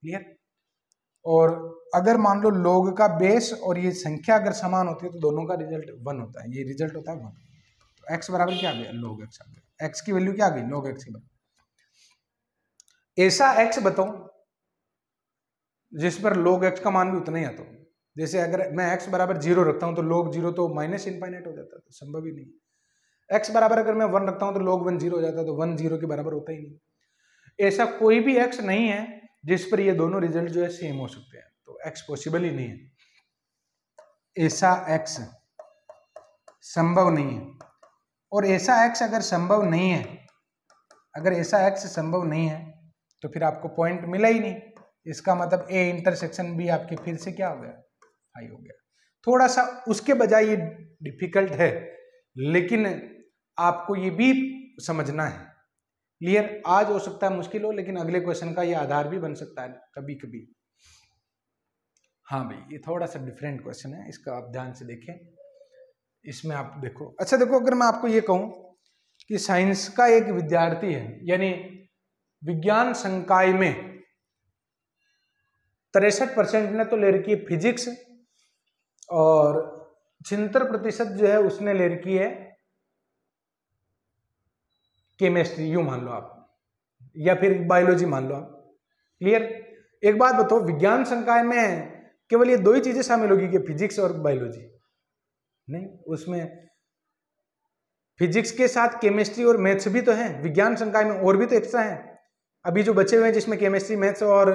[SPEAKER 2] clear और अगर मान लो लोग का बेस और ये संख्या अगर समान होती है तो दोनों का रिजल्ट वन होता है ये रिजल्ट होता है वन तो एक्स बराबर क्या आ गया log एक्स आ गया एक्स की वैल्यू क्या आ गई log एक्स की ऐसा एक्स बताओ जिस पर लोग एक्स का मान भी उतना ही आता हो जैसे अगर मैं एक्स बराबर जीरो रखता हूं तो लोग जीरो तो माइनस इनफाइनाइट हो जाता है तो संभव ही नहीं एक्स बराबर अगर मैं वन रखता हूँ तो लोग वन जीरो हो जाता है तो वन जीरो के बराबर होता ही नहीं ऐसा कोई भी एक्स नहीं है जिस पर ये दोनों रिजल्ट जो है सेम हो सकते हैं तो एक्स पॉसिबल ही नहीं है ऐसा एक्स संभव नहीं है और ऐसा एक्स अगर संभव नहीं है अगर ऐसा एक्स संभव नहीं है तो फिर आपको पॉइंट मिला ही नहीं इसका मतलब ए इंटरसेक्शन बी आपके फिर से क्या हो गया हाई हो गया थोड़ा सा उसके बजाय ये डिफिकल्ट है लेकिन आपको ये भी समझना है क्लियर आज हो सकता है मुश्किल हो लेकिन अगले क्वेश्चन का ये आधार भी बन सकता है कभी कभी हाँ भाई ये थोड़ा सा डिफरेंट क्वेश्चन है इसका आप ध्यान से देखें इसमें आप देखो अच्छा देखो अगर मैं आपको ये कहूँ कि साइंस का एक विद्यार्थी है यानी विज्ञान संकाय में तिरसठ परसेंट ने तो ले रखी है फिजिक्स और छिहत्तर प्रतिशत जो है उसने ले रखी है केमिस्ट्री यू मान लो आप या फिर बायोलॉजी मान लो आप क्लियर एक बात बताओ विज्ञान संकाय में केवल ये दो ही चीजें शामिल होगी कि फिजिक्स और बायोलॉजी नहीं उसमें फिजिक्स के साथ केमिस्ट्री और मैथ्स भी तो हैं विज्ञान संकाय में और भी तो एक्स्ट्रा हैं अभी जो बचे हुए हैं जिसमें केमिस्ट्री मैथ्स और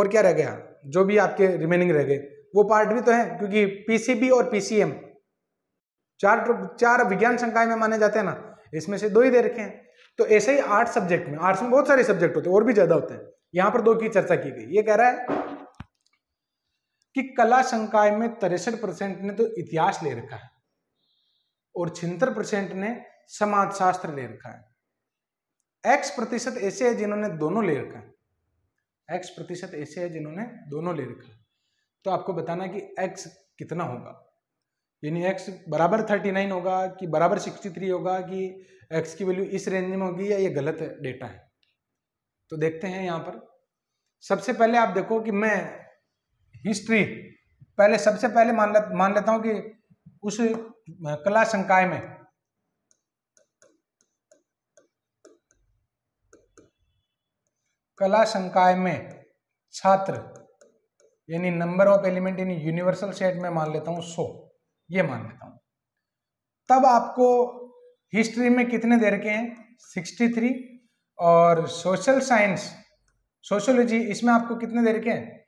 [SPEAKER 2] और क्या रह गया जो भी आपके रिमेनिंग रह गए वो पार्ट भी तो है क्योंकि पीसीबी और पीसीएम चार चार विज्ञान संकाय में माने जाते हैं ना इसमें से दो ही दे रखे हैं तो ऐसे ही आर्ट सब्जेक्ट में आर्ट्स में बहुत सारे सब्जेक्ट होते हैं और भी ज्यादा होते हैं यहां पर दो की चर्चा की गई ये कह रहा है कि कला संकाय में तिरसठ परसेंट ने तो इतिहास ले रखा है और छिहत्तर परसेंट ने समाजशास्त्र ले रखा है एक्स प्रतिशत ऐसे है जिन्होंने दोनों ले रखा है एक्स प्रतिशत ऐसे है जिन्होंने दोनों ले रखा है तो आपको बताना कि एक्स कितना होगा यानी एक्स बराबर थर्टी नाइन होगा कि बराबर सिक्सटी थ्री होगा कि एक्स की वैल्यू इस रेंज में होगी या ये गलत डेटा है तो देखते हैं यहाँ पर सबसे पहले आप देखो कि मैं हिस्ट्री पहले सबसे पहले मान ले, मान लेता हूँ कि उस कला संकाय में कला संकाय में छात्र यानी नंबर ऑफ एलिमेंट यानी यूनिवर्सल सेट में मान लेता हूँ सौ ये मान लेता हूँ तब आपको हिस्ट्री में कितने देर के हैं 63 और सोशल साइंस सोशोलॉजी इसमें आपको कितने देर के हैं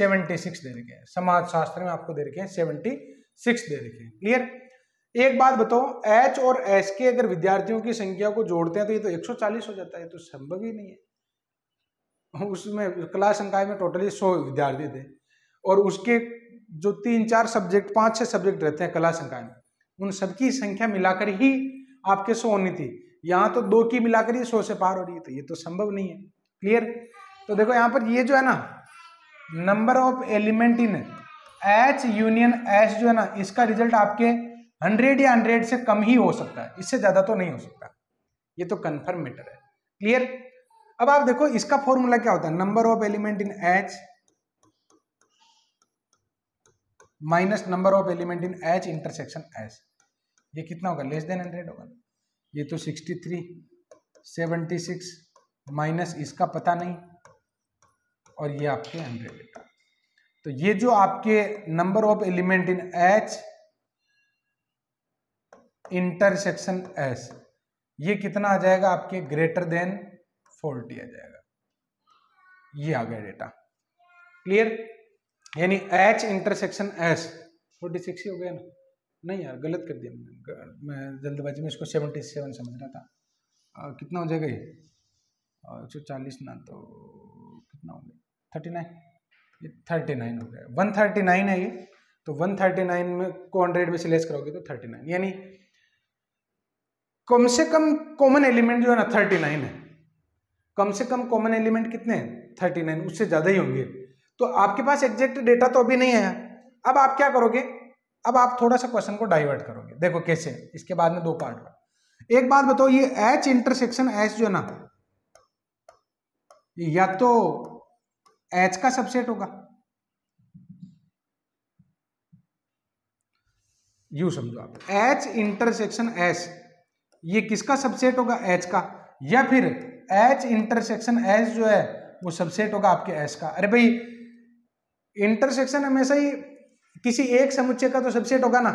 [SPEAKER 2] 76 दे रखे हैं समाज शास्त्र में आपको देर के हैं 76 दे रखे हैं क्लियर एक बात बताओ एच और एस के अगर विद्यार्थियों की संख्या को जोड़ते हैं तो ये तो 140 हो जाता है तो संभव ही नहीं है उसमें कला संकाय में टोटली 100 विद्यार्थी थे और उसके जो तीन चार सब्जेक्ट पांच छह सब्जेक्ट रहते हैं कला संकाय में उन सबकी संख्या मिलाकर ही आपके सौ होनी थी यहाँ तो दो की मिलाकर ही सौ से पार हो रही है तो ये तो संभव नहीं है क्लियर तो देखो यहाँ पर ये जो है ना number of element in H union H जो है ना इसका रिजल्ट आपके हंड्रेड या हंड्रेड से कम ही हो सकता है इससे ज्यादा तो नहीं हो सकता ये तो कन्फर्म मेटर है क्लियर अब आप देखो इसका फॉर्मूला क्या होता है number of element in H minus number of element in H intersection S ये कितना होगा लेस देन हंड्रेड होगा ये तो sixty three seventy six minus इसका पता नहीं और ये आपके हंड्रेड बेटा तो ये जो आपके number of element in H intersection S ये कितना आ जाएगा आपके ग्रेटर देन फोर्टी आ जाएगा ये आ गया डेटा क्लियर यानी H intersection S forty six ही हो गया ना नहीं यार गलत कर दिया मैंने मैं जल्दबाजी में इसको सेवनटी सेवन समझ रहा था आ, कितना हो जाएगा ये एक सौ चालीस ना तो कितना हो गया थर्टी नाइन ये थर्टी नाइन हो गया वन थर्टी नाइन है ये तो वन थर्टी नाइन में को हंड्रेड में से लेस करोगे तो थर्टी नाइन यानी कम से कम कॉमन एलिमेंट जो है ना थर्टी नाइन है कम से कम कॉमन एलिमेंट कितने हैं थर्टी नाइन उससे ज़्यादा ही होंगे तो आपके पास एग्जैक्ट डेटा तो अभी नहीं है अब आप क्या करोगे अब आप थोड़ा सा क्वेश्चन को डाइवर्ट करोगे देखो कैसे इसके बाद में दो पार्ट का एक बात बताओ ये एच इंटरसेक्शन एच जो है ना या तो एच का सबसेट होगा यू समझो आप एच इंटरसेक्शन एस ये किसका सबसेट होगा एच का या फिर एच इंटरसेक्शन एस जो है वो सबसेट होगा आपके एस का अरे भाई इंटरसेक्शन हमेशा ही किसी एक समुच्चय का तो सबसेट होगा ना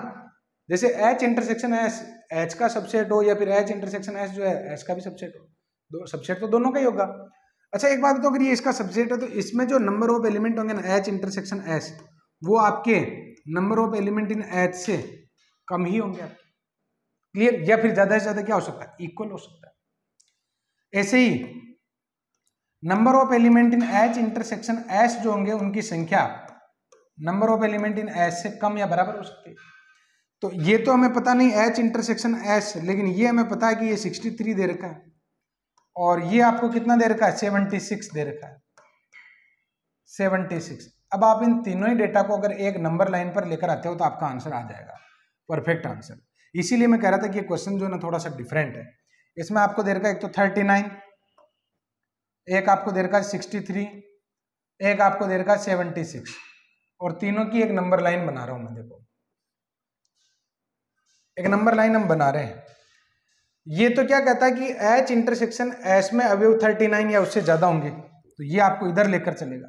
[SPEAKER 2] जैसे एच इंटरसेक्शन एस एच का सबसेट हो या फिर एच इंटरसेक्शन एस जो है एच का भी सबसेट हो दो सबसेट तो दोनों का ही होगा अच्छा एक बात तो अगर ये इसका सबसेट है तो इसमें जो नंबर ऑफ एलिमेंट होंगे ना एच इंटरसेक्शन एस वो आपके number of element in H से कम ही होंगे आपके क्लियर या फिर ज़्यादा से ज़्यादा क्या हो सकता है इक्वल हो सकता है ऐसे ही number of element in H intersection S जो होंगे उनकी संख्या number of element in S से कम या बराबर हो सकती है तो ये तो हमें पता नहीं एच इंटरसेक्शन एस लेकिन ये हमें पता है कि ये सिक्सटी थ्री दे रखा है और ये आपको कितना दे रखा है सेवनटी सिक्स दे रखा है सेवनटी सिक्स अब आप इन तीनों ही डेटा को अगर एक नंबर लाइन पर लेकर आते हो तो आपका आंसर आ जाएगा परफेक्ट आंसर इसीलिए मैं कह रहा था कि ये क्वेश्चन जो है ना थोड़ा सा डिफरेंट है इसमें आपको दे रखा है एक तो थर्टी नाइन एक आपको दे रखा है सिक्सटी थ्री एक आपको दे रखा है सेवेंटी सिक्स और तीनों की एक नंबर लाइन बना रहा हूं मैं देखो एक नंबर लाइन हम बना रहे हैं ये तो क्या कहता है कि एच इंटरसेक्शन एस में अवयव थर्टी नाइन या उससे ज्यादा होंगे तो ये आपको इधर लेकर चलेगा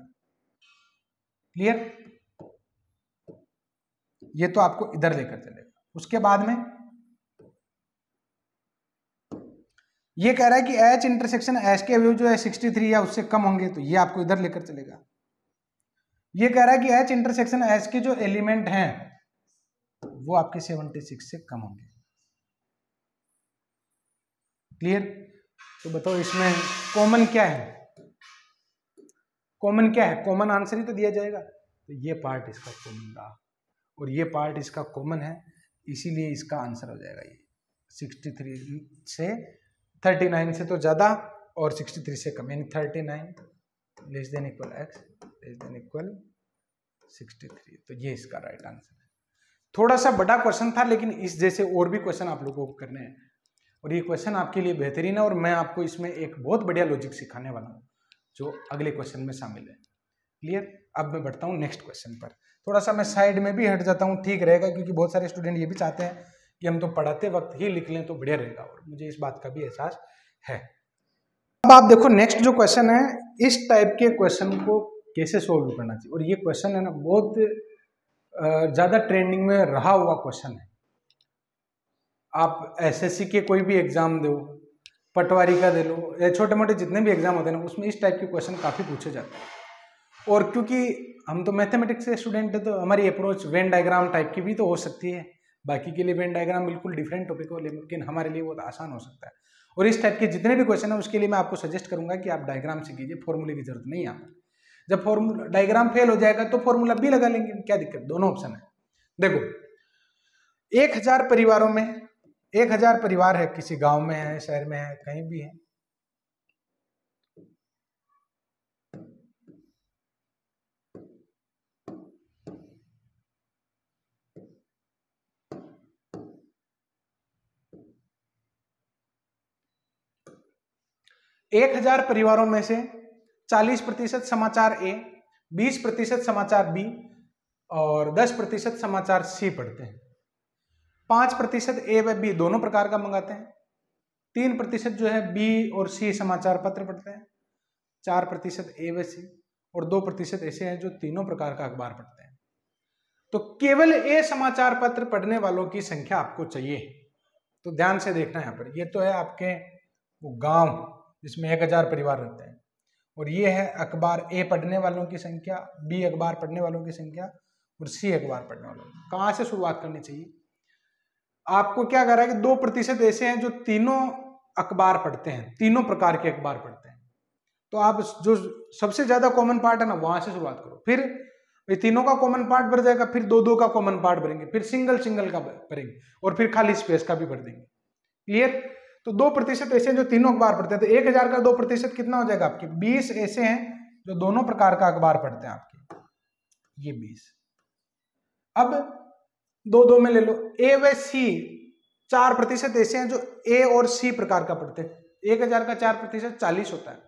[SPEAKER 2] क्लियर ये तो आपको इधर लेकर चलेगा उसके बाद में ये कह रहा है कि एच इंटरसेक्शन एच के व्यू जो है सिक्सटी थ्री है उससे कम होंगे तो ये आपको इधर लेकर चलेगा ये कह रहा है कि एच इंटरसेक्शन एच के जो एलिमेंट हैं वो आपके सेवेंटी सिक्स से कम होंगे क्लियर तो बताओ इसमें कॉमन क्या है कॉमन क्या है कॉमन आंसर ही तो दिया जाएगा तो ये पार्ट इसका कॉमन रहा और ये पार्ट इसका कॉमन है इसीलिए इसका आंसर हो जाएगा ये 63 से थर्टी नाइन से तो ज़्यादा और सिक्सटी थ्री से कम यानी thirty nine less than equal x less than equal sixty three तो ये इसका राइट आंसर है थोड़ा सा बड़ा क्वेश्चन था लेकिन इस जैसे और भी क्वेश्चन आप लोगों को करने हैं और ये क्वेश्चन आपके लिए बेहतरीन है और मैं आपको इसमें एक बहुत बढ़िया लॉजिक सिखाने वाला हूँ जो अगले क्वेश्चन में शामिल है क्लियर अब मैं बढ़ता हूँ नेक्स्ट क्वेश्चन पर थोड़ा सा मैं साइड में भी हट जाता हूँ ठीक रहेगा क्योंकि बहुत सारे स्टूडेंट ये भी चाहते हैं कि हम तो पढ़ाते वक्त ही लिख लें तो बढ़िया रहेगा और मुझे इस बात का भी एहसास है अब आप देखो नेक्स्ट जो क्वेश्चन है इस टाइप के क्वेश्चन को कैसे सोल्व करना चाहिए और ये क्वेश्चन है ना बहुत ज़्यादा ट्रेंडिंग में रहा हुआ क्वेश्चन है आप एसएससी के कोई भी एग्ज़ाम दो पटवारी का दे लो या छोटे मोटे जितने भी एग्ज़ाम होते हैं ना उसमें इस टाइप के क्वेश्चन काफ़ी पूछे जाते हैं और क्योंकि हम तो मैथमेटिक्स के स्टूडेंट हैं तो हमारी अप्रोच वेन डायग्राम टाइप की भी तो हो सकती है बाकी के लिए वेन डायग्राम बिल्कुल डिफरेंट टॉपिक हो लेकिन हमारे लिए बहुत आसान हो सकता है और इस टाइप के जितने भी क्वेश्चन है उसके लिए मैं आपको सजेस्ट करूंगा कि आप डायग्राम से कीजिए फॉर्मूले की जरूरत नहीं है जब फॉर्मूला डायग्राम फेल हो जाएगा तो फॉर्मूला भी लगा लेंगे क्या दिक्कत दोनों ऑप्शन है देखो एक हजार परिवारों में एक हजार परिवार है किसी गाँव में है शहर में है कहीं भी है एक हजार परिवारों में से 40 प्रतिशत समाचार ए 20 प्रतिशत समाचार बी और 10 प्रतिशत समाचार सी पढ़ते हैं पांच प्रतिशत ए व बी दोनों प्रकार का मंगाते हैं तीन प्रतिशत जो है बी और सी समाचार पत्र पढ़ते हैं चार प्रतिशत ए व सी और दो प्रतिशत ऐसे हैं जो तीनों प्रकार का अखबार पढ़ते हैं तो केवल ए समाचार पत्र पढ़ने वालों की संख्या आपको चाहिए तो ध्यान से देखना यहाँ पर ये तो है आपके वो गांव जिसमें एक हज़ार परिवार रहते हैं और ये है अखबार ए पढ़ने वालों की संख्या बी अखबार पढ़ने वालों की संख्या और सी अखबार पढ़ने वालों कहाँ से शुरुआत करनी चाहिए आपको क्या कह रहा है कि दो प्रतिशत ऐसे हैं जो तीनों अखबार पढ़ते हैं तीनों प्रकार के अखबार पढ़ते हैं तो आप जो सबसे ज़्यादा कॉमन पार्ट है ना वहाँ से शुरुआत करो फिर ये तीनों का कॉमन पार्ट भर जाएगा फिर दो दो का कॉमन पार्ट भरेंगे फिर सिंगल सिंगल का भरेंगे और फिर खाली स्पेस का भी भर देंगे क्लियर तो दो प्रतिशत ऐसे हैं जो तीनों अखबार पढ़ते हैं तो एक हजार का दो प्रतिशत कितना हो जाएगा आपके बीस ऐसे हैं जो दोनों प्रकार का अखबार पढ़ते हैं आपके ये बीस अब दो दो में ले लो ए व सी चार प्रतिशत ऐसे हैं जो ए और सी प्रकार का पढ़ते हैं एक हजार का चार प्रतिशत चालीस होता है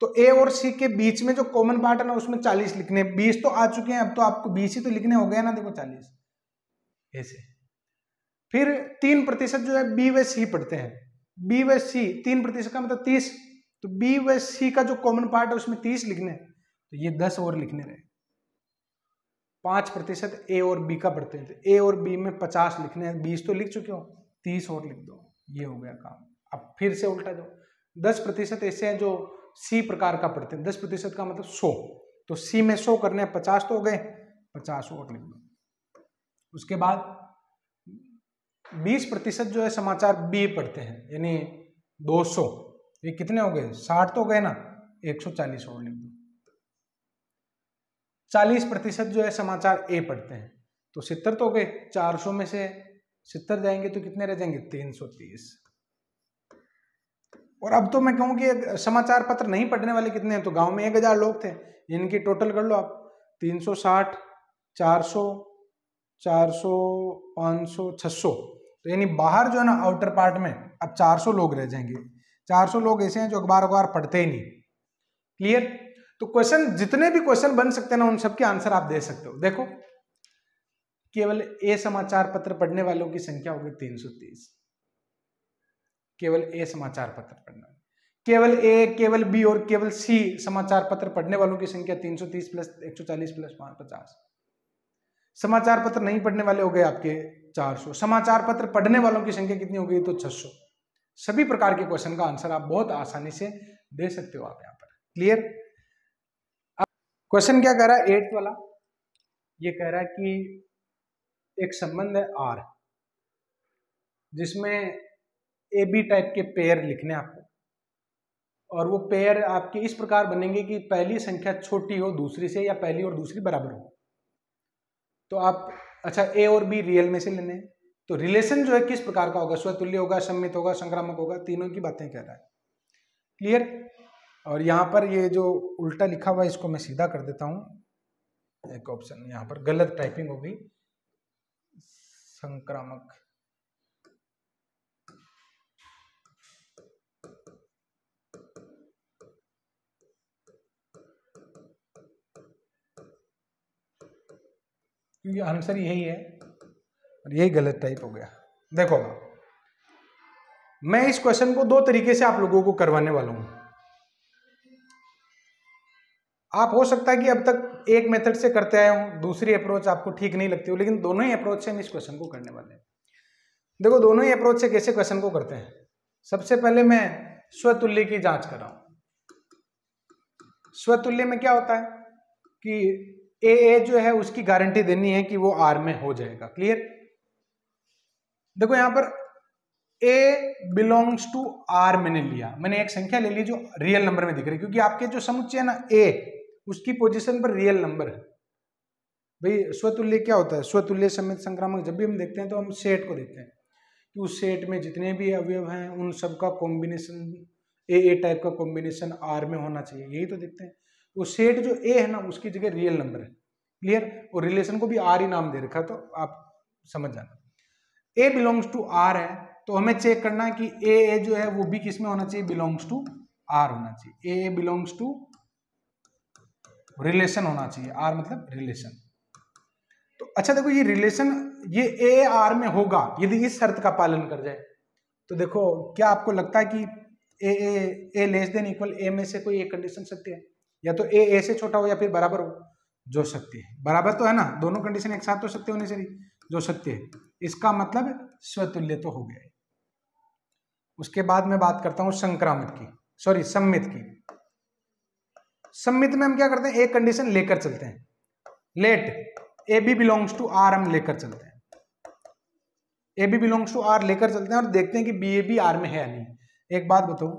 [SPEAKER 2] तो ए और सी के बीच में जो कॉमन पार्ट है ना उसमें चालीस लिखने बीस तो आ चुके हैं अब तो आपको बीस ही तो लिखने हो गए ना देखो चालीस ऐसे फिर तीन प्रतिशत जो है बी व सी पढ़ते हैं बी व सी तीन प्रतिशत का मतलब तीस तो बी व सी का जो कॉमन पार्ट है उसमें तीस लिखने तो ये दस और लिखने रहे पांच प्रतिशत ए और बी का बढ़ते हैं तो ए और बी में पचास लिखने हैं बीस तो लिख चुके हो तीस और लिख दो ये हो गया काम अब फिर से उल्टा जाओ दस प्रतिशत ऐसे हैं जो सी प्रकार का पढ़ते हैं दस प्रतिशत का मतलब सौ तो सी में सौ करने हैं पचास तो हो गए पचास और लिख दो उसके बाद बीस प्रतिशत जो है समाचार बी पढ़ते हैं यानी सौ ये कितने हो गए साठ तो गए ना एक सौ और लिख दो चालीस प्रतिशत जो है समाचार ए पढ़ते हैं तो सितर तो गए चार सौ में से सितर जाएंगे तो कितने रह जाएंगे तीन सौ तीस और अब तो मैं कहूं कि समाचार पत्र नहीं पढ़ने वाले कितने हैं तो गांव में एक हजार लोग थे इनकी टोटल कर लो आप तीन सौ सौ साठ चार चार सौ पांच सौ छह सौ तो यानी बाहर जो है ना आउटर पार्ट में अब 400 लोग रह जाएंगे 400 लोग ऐसे हैं जो अखबार अखबार पढ़ते ही नहीं क्लियर तो क्वेश्चन जितने भी क्वेश्चन बन सकते हैं ना उन सबके आंसर आप दे सकते हो देखो केवल ए समाचार पत्र पढ़ने वालों की संख्या होगी तीन सौ तीस केवल ए समाचार पत्र पढ़ने केवल ए केवल बी और केवल सी समाचार पत्र पढ़ने वालों की संख्या 330 प्लस 140 प्लस 550 समाचार पत्र नहीं पढ़ने वाले हो गए आपके 400 समाचार पत्र पढ़ने वालों की संख्या कितनी हो गई तो 600 सभी प्रकार के क्वेश्चन का आंसर आप बहुत आसानी से दे सकते हो आप यहाँ पर क्लियर अब क्वेश्चन क्या कह रहा है एट्थ वाला ये कह रहा है कि एक संबंध है आर जिसमें ए बी टाइप के पेयर लिखने आपको और वो पेयर आपके इस प्रकार बनेंगे कि पहली संख्या छोटी हो दूसरी से या पहली और दूसरी बराबर हो तो आप अच्छा ए और बी रियल में से लेने तो रिलेशन जो है किस प्रकार का होगा स्वतुल्य होगा सम्मित होगा संक्रामक होगा तीनों की बातें कह रहा है क्लियर और यहाँ पर ये जो उल्टा लिखा हुआ है इसको मैं सीधा कर देता हूँ एक ऑप्शन यहाँ पर गलत टाइपिंग होगी संक्रामक क्योंकि आंसर यही है और यही गलत टाइप हो गया देखो मैं इस क्वेश्चन को दो तरीके से आप लोगों को करवाने वाला हूं आप हो सकता है कि अब तक एक मेथड से करते आए हो दूसरी अप्रोच आपको ठीक नहीं लगती हो लेकिन दोनों ही अप्रोच से हम इस क्वेश्चन को करने वाले हैं देखो दोनों ही अप्रोच से कैसे क्वेश्चन को करते हैं सबसे पहले मैं स्वतुल्य की जांच कर रहा हूं स्वतुल्य में क्या होता है कि ए ए जो है उसकी गारंटी देनी है कि वो आर में हो जाएगा क्लियर देखो यहां पर ए बिलोंग्स टू आर मैंने लिया मैंने एक संख्या ले ली जो रियल नंबर में दिख रही है क्योंकि आपके जो समुच्चय है ना ए उसकी पोजिशन पर रियल नंबर है भाई स्वतुल्य क्या होता है स्वतुल्य समित संक्रामक जब भी हम देखते हैं तो हम सेट को देखते हैं कि उस सेट में जितने भी अवयव हैं उन सब का कॉम्बिनेशन ए ए टाइप का कॉम्बिनेशन आर में होना चाहिए यही तो देखते हैं वो सेट जो ए है ना उसकी जगह रियल नंबर है क्लियर और रिलेशन को भी आर ही नाम दे रखा तो आप समझ जाना ए बिलोंग्स टू आर है तो हमें चेक करना है कि ए जो है वो भी किसमें होना चाहिए बिलोंग्स टू आर होना चाहिए ए बिलोंग्स टू रिलेशन होना चाहिए आर मतलब रिलेशन तो अच्छा देखो ये रिलेशन ये ए आर में होगा यदि इस शर्त का पालन कर जाए तो देखो क्या आपको लगता है कि A A A less than equal A में से कोई एक कंडीशन सत्य है या तो ए ए से छोटा हो या फिर बराबर हो जो सत्य है बराबर तो है ना दोनों कंडीशन एक साथ तो सत्य होने चाहिए जो सत्य है इसका मतलब स्वतुल्य तो हो गया उसके बाद मैं बात करता हूं संक्रामित की सॉरी सम्मित की सम्मित में हम क्या करते हैं एक कंडीशन लेकर चलते हैं let A B belongs to R हम लेकर चलते हैं A B belongs to R लेकर चलते हैं और देखते हैं कि बी ए बी आर में है या नहीं एक बात बताओ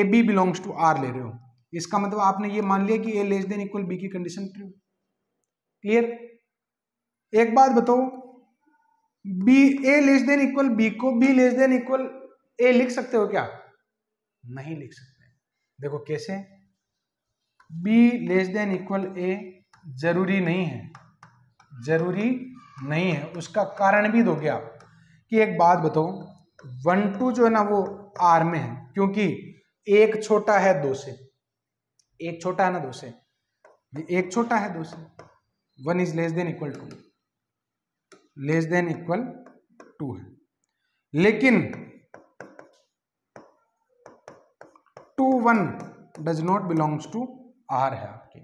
[SPEAKER 2] A B belongs to R ले रहे हो इसका मतलब आपने ये मान लिया कि A less than equal B की कंडीशन ट्रू क्लियर एक बात बताओ B A less than equal B को B less than equal A लिख सकते हो क्या नहीं लिख सकते देखो कैसे B less than equal A जरूरी नहीं है जरूरी नहीं है उसका कारण भी दोगे आप कि एक बात बताओ वन टू जो है ना वो आर में है क्योंकि एक छोटा है दो से एक छोटा है ना दो से एक छोटा है दो से one is less than equal two less than equal two है लेकिन two one does not belongs to R है आपके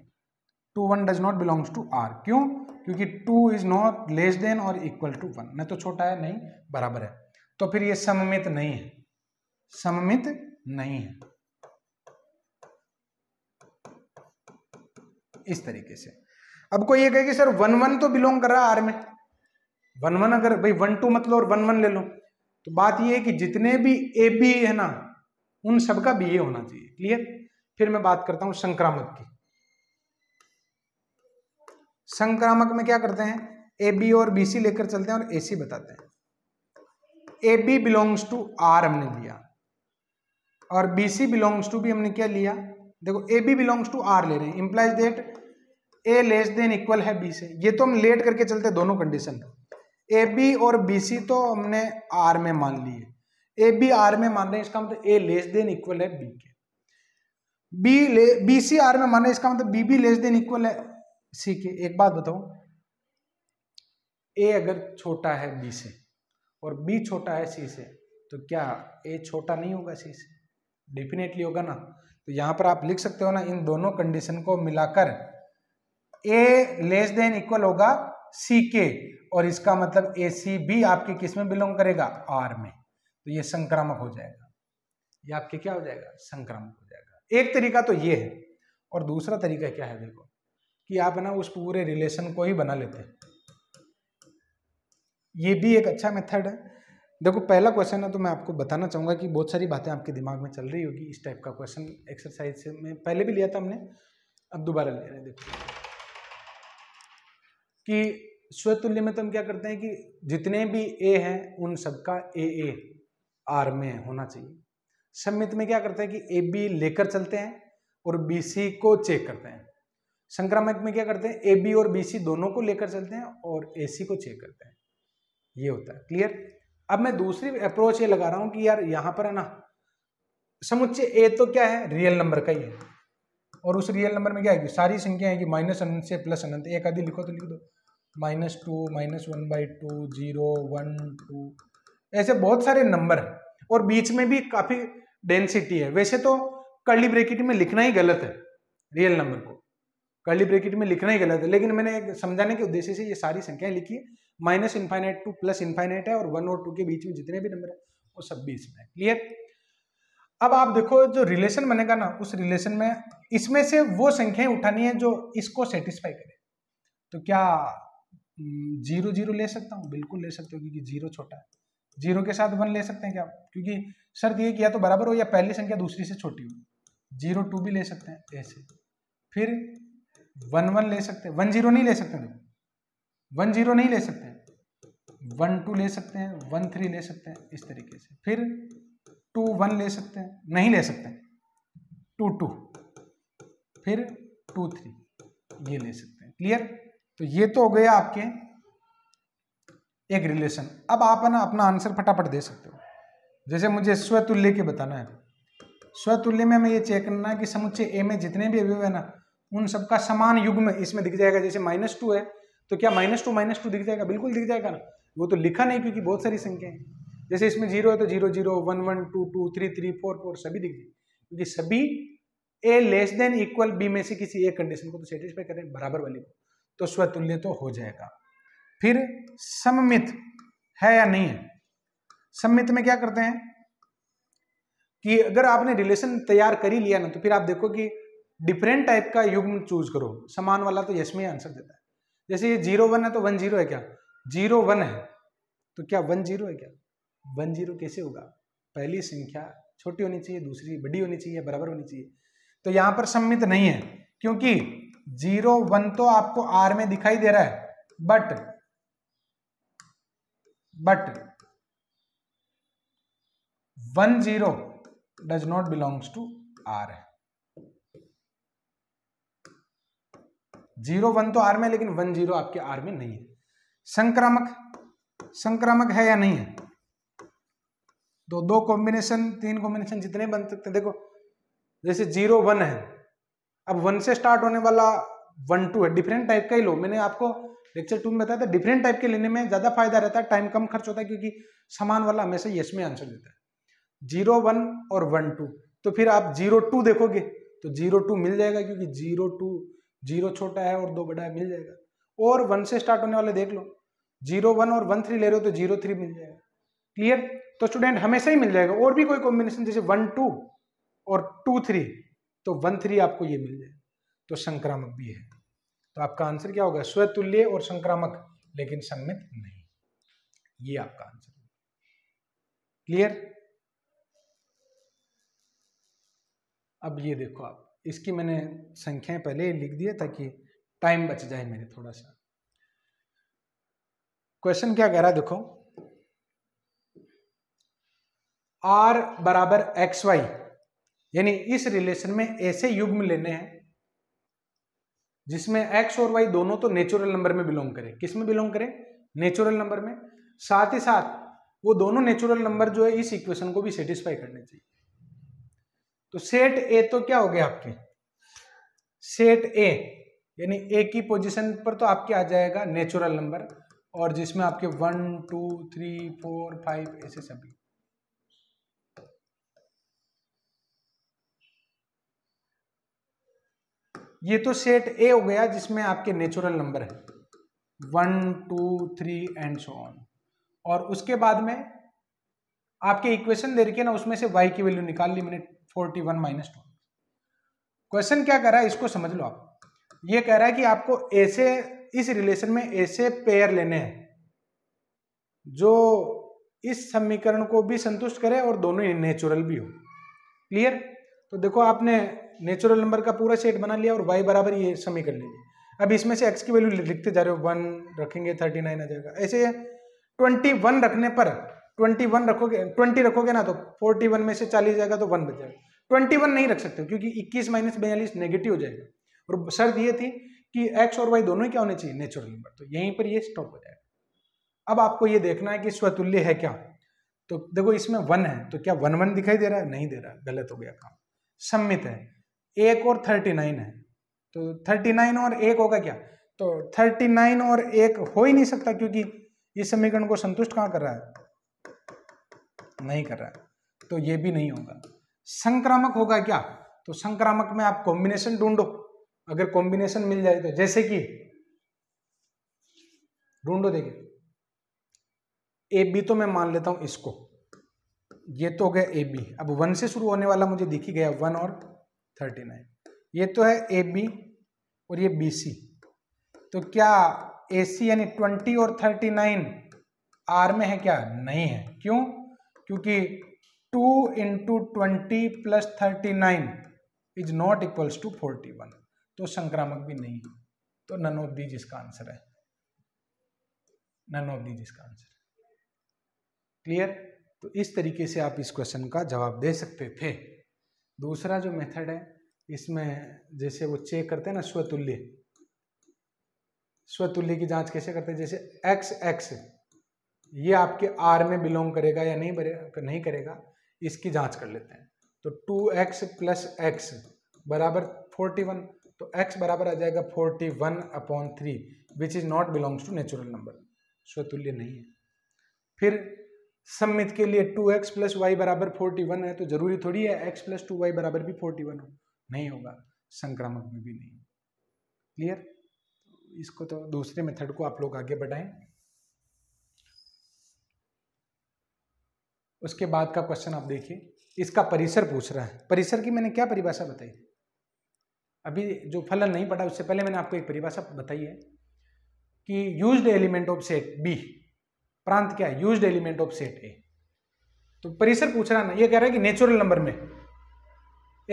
[SPEAKER 2] two one does not belongs to R क्यों क्योंकि two is not less than और इक्वल टू वन न तो छोटा है नहीं बराबर है तो फिर ये सममित नहीं है सममित नहीं है इस तरीके से अब कोई ये कहे कि सर वन वन तो बिलोंग कर रहा है आर में वन वन अगर भाई वन टू मतलब और वन वन ले लो तो बात ये है कि जितने भी ए बी है ना उन सबका बी ए होना चाहिए क्लियर फिर मैं बात करता हूं संक्रामक की संक्रामक में क्या करते हैं ए बी और बी सी लेकर चलते हैं और ए सी बताते हैं A B belongs to R हमने लिया और बी सी बिलोंग्स टू भी हमने क्या लिया देखो A B belongs to R ले रहे हैं implies that A less than equal है बी से ये तो हम लेट करके चलते दोनों कंडीशन ए बी और बी सी तो हमने आर में मान लिए ए बी आर में मान रहे हैं इसका मतलब ए लेस देन इक्वल है बी के बी ले बी सी आर में मान रहे हैं इसका मतलब B B less than equal है सी के एक बात बताओ ए अगर छोटा है बी से और बी छोटा है सी से तो क्या ए छोटा नहीं होगा सी से डेफिनेटली होगा ना तो यहां पर आप लिख सकते हो ना इन दोनों कंडीशन को मिलाकर ए लेस देन इक्वल होगा सी के और इसका मतलब ए सी भी आपके किस में बिलोंग करेगा आर में तो ये संक्रामक हो जाएगा ये आपके क्या हो जाएगा संक्रामक हो जाएगा एक तरीका तो ये है और दूसरा तरीका क्या है देखो कि आप ना उस पूरे रिलेशन को ही बना लेते हैं ये भी एक अच्छा मेथड है देखो पहला क्वेश्चन है तो मैं आपको बताना चाहूँगा कि बहुत सारी बातें आपके दिमाग में चल रही होगी इस टाइप का क्वेश्चन एक्सरसाइज से मैं पहले भी लिया था हमने अब दोबारा ले रहे हैं देखो कि स्वतुल्य में तो हम क्या करते हैं कि जितने भी ए हैं उन सबका ए ए आर में होना चाहिए सम्मित में क्या करते हैं कि ए बी लेकर चलते हैं और बी सी को चेक करते हैं संक्रामक में क्या करते हैं ए बी और बी सी दोनों को लेकर चलते हैं और ए सी को चेक करते हैं ये होता है क्लियर अब मैं दूसरी अप्रोच ये लगा रहा हूं कि यार यहां पर है ना समुच्चय ए तो क्या है रियल नंबर का ही है और उस रियल नंबर में क्या आएगी सारी संख्या है कि माइनस अनंत से प्लस अनंत एक आदि लिखो तो लिख दो minus two minus one by two zero one two ऐसे बहुत सारे नंबर हैं और बीच में भी काफ़ी डेंसिटी है वैसे तो कर्ली ब्रेकेट में लिखना ही गलत है रियल नंबर को कर्ली ब्रेकेट में लिखना ही गलत है लेकिन मैंने समझाने के उद्देश्य से ये सारी संख्याएं लिखी है minus infinite to plus infinite है और वन और टू के बीच में जितने भी नंबर है वो सब बीच में है क्लियर अब आप देखो जो रिलेशन बनेगा ना उस रिलेशन में इसमें से वो संख्याएं उठानी है जो इसको सेटिस्फाई करे तो क्या जीरो जीरो ले सकता हूँ बिल्कुल ले सकते हो क्योंकि जीरो छोटा है जीरो के साथ वन ले सकते हैं क्या क्योंकि शर्त ये किया तो बराबर हो या पहली संख्या दूसरी से छोटी हो जीरो टू भी ले सकते हैं ऐसे फिर वन वन ले सकते हैं वन जीरो नहीं ले सकते देखो वन जीरो नहीं ले सकते वन टू ले सकते हैं वन थ्री ले सकते हैं इस तरीके से फिर टू वन ले सकते हैं नहीं ले सकते टू टू फिर टू थ्री ये ले सकते हैं क्लियर तो ये तो हो गया आपके एक रिलेशन अब आप ना अपना आंसर फटाफट दे सकते हो जैसे मुझे स्वतुल्य के बताना है स्वतुल्य में हमें ये चेक करना है कि समुच्चय ए में जितने भी अवयव है ना उन सबका समान युग्म इसमें दिख जाएगा जैसे माइनस टू है तो क्या माइनस टू माइनस टू दिख जाएगा बिल्कुल दिख जाएगा ना वो तो लिखा नहीं क्योंकि बहुत सारी संख्या है जैसे इसमें जीरो है तो zero zero one one two two three three four four सभी दिख जाए क्योंकि सभी A less than equal B में से किसी एक कंडीशन को तो सेटिस्फाई करें बराबर वाली को तो स्वतुल्य तो हो जाएगा फिर सममित है या नहीं है सममित में क्या करते हैं कि अगर आपने रिलेशन तैयार कर ही लिया ना तो फिर आप देखो कि डिफरेंट टाइप का युग्म चूज करो समान वाला तो यश में आंसर देता है जैसे ये जीरो वन है तो वन जीरो है क्या जीरो वन है तो क्या वन जीरो है क्या वन जीरो कैसे होगा पहली संख्या छोटी होनी चाहिए दूसरी बड़ी होनी चाहिए बराबर होनी चाहिए तो यहां पर सम्मित नहीं है क्योंकि जीरो वन तो आपको आर में दिखाई दे रहा है but but one zero does not belongs to R है जीरो वन तो आर में लेकिन वन जीरो आपके आर में नहीं है संक्रामक संक्रामक है या नहीं है तो दो कॉम्बिनेशन तीन कॉम्बिनेशन जितने बन सकते हैं देखो जैसे जीरो वन है अब वन से स्टार्ट होने वाला वन टू है डिफरेंट टाइप का ही लो मैंने आपको लेक्चर टू में बताया था डिफरेंट टाइप के लेने में ज़्यादा फायदा रहता है टाइम कम खर्च होता है क्योंकि समान वाला हमेशा यश में आंसर देता है जीरो वन और वन टू तो फिर आप जीरो टू देखोगे तो जीरो टू मिल जाएगा क्योंकि जीरो टू जीरो छोटा है और दो बड़ा है मिल जाएगा और वन से स्टार्ट होने वाले देख लो जीरो वन और वन थ्री ले रहे हो तो जीरो थ्री मिल जाएगा क्लियर तो स्टूडेंट हमेशा ही मिल जाएगा और भी कोई कॉम्बिनेशन जैसे वन टू और टू थ्री तो वन थ्री आपको ये मिल जाए तो संक्रामक भी है तो आपका आंसर क्या होगा स्वतुल्य और संक्रामक लेकिन सम्मित नहीं ये आपका आंसर क्लियर अब ये देखो आप इसकी मैंने संख्याएं पहले लिख दिया ताकि टाइम बच जाए मेरे थोड़ा सा क्वेश्चन क्या कह रहा है देखो आर बराबर एक्स वाई यानी इस रिलेशन में ऐसे युग्म लेने हैं जिसमें एक्स और वाई दोनों तो नेचुरल नंबर में बिलोंग करें किस में बिलोंग करें नेचुरल नंबर में साथ ही साथ वो दोनों नेचुरल नंबर जो है इस इक्वेशन को भी सेटिस्फाई करने चाहिए तो सेट ए तो क्या हो गया आपके सेट ए यानी ए की पोजीशन पर तो आपके आ जाएगा नेचुरल नंबर और जिसमें आपके one two three four five ऐसे सभी ये तो सेट ए हो गया जिसमें आपके नेचुरल नंबर है one two three and so on और उसके बाद में आपके इक्वेशन दे रखी है ना उसमें से वाई की वैल्यू निकाल ली मैंने forty one minus two question क्या कर रहा है इसको समझ लो आप ये कह रहा है कि आपको ऐसे इस रिलेशन में ऐसे पेयर लेने हैं जो इस समीकरण को भी संतुष्ट करे और दोनों ही नेचुरल भी हो क्लियर तो देखो आपने नेचुरल नंबर का पूरा सेट बना लिया और वाई बराबर ये कर लीजिए अब इसमें से एक्स की वैल्यू लिखते जा रहे हो वन रखेंगे थर्टी नाइन आ जाएगा ऐसे ट्वेंटी वन रखने पर ट्वेंटी वन रखोगे ट्वेंटी रखोगे ना तो फोर्टी वन में से चालीस जाएगा तो वन बच जाएगा ट्वेंटी वन नहीं रख सकते क्योंकि इक्कीस माइनस बयालीस नेगेटिव हो जाएगा और शर्त ये थी कि एक्स और वाई दोनों ही क्या होने चाहिए नेचुरल नंबर तो यहीं पर ये स्टॉप हो जाएगा अब आपको ये देखना है कि स्वतुल्य है क्या तो देखो इसमें वन है तो क्या वन वन दिखाई दे रहा है नहीं दे रहा गलत हो गया काम सम्मित है एक और थर्टी नाइन है तो थर्टी नाइन और एक होगा क्या तो थर्टी नाइन और एक हो ही नहीं सकता क्योंकि इस समीकरण को संतुष्ट कहां कर रहा है नहीं कर रहा है तो ये भी नहीं होगा संक्रामक होगा क्या तो संक्रामक में आप कॉम्बिनेशन ढूंढो अगर कॉम्बिनेशन मिल जाए तो जैसे कि ढूंढो देखिए ए बी तो मैं मान लेता हूं इसको ये तो हो गया ए बी अब वन से शुरू होने वाला मुझे दिखी गया वन और थर्टी नाइन ये तो है ए बी और ये बी सी तो क्या ए सी यानी ट्वेंटी और थर्टी नाइन आर में है क्या नहीं है क्यों क्योंकि two into twenty plus thirty nine is not equals to forty one तो संक्रामक भी नहीं है तो नन ऑफ दीज इसका आंसर है नन ऑफ दीज इसका आंसर क्लियर तो इस तरीके से आप इस क्वेश्चन का जवाब दे सकते थे दूसरा जो मेथड है इसमें जैसे वो चेक करते हैं ना स्वतुल्य स्वतुल्य की जांच कैसे करते हैं जैसे एक्स एक्स ये आपके आर में बिलोंग करेगा या नहीं नहीं करेगा इसकी जांच कर लेते हैं तो टू एक्स प्लस एक्स बराबर फोर्टी वन तो एक्स बराबर आ जाएगा forty one upon three which is not belongs to natural number स्वतुल्य नहीं है फिर सम्मित के लिए टू एक्स प्लस वाई बराबर फोर्टी वन है तो जरूरी थोड़ी है एक्स प्लस टू वाई बराबर भी फोर्टी वन हो नहीं होगा संक्रामक में भी नहीं क्लियर इसको तो दूसरे मेथड को आप लोग आगे बढ़ाएं उसके बाद का क्वेश्चन आप देखिए इसका परिसर पूछ रहा है परिसर की मैंने क्या परिभाषा बताई अभी जो फलन नहीं पड़ा उससे पहले मैंने आपको एक परिभाषा बताई है कि used element of set B प्रांत क्या है use element of set A तो परिसर पूछ रहा है ना ये कह रहा है कि नेचुरल नंबर में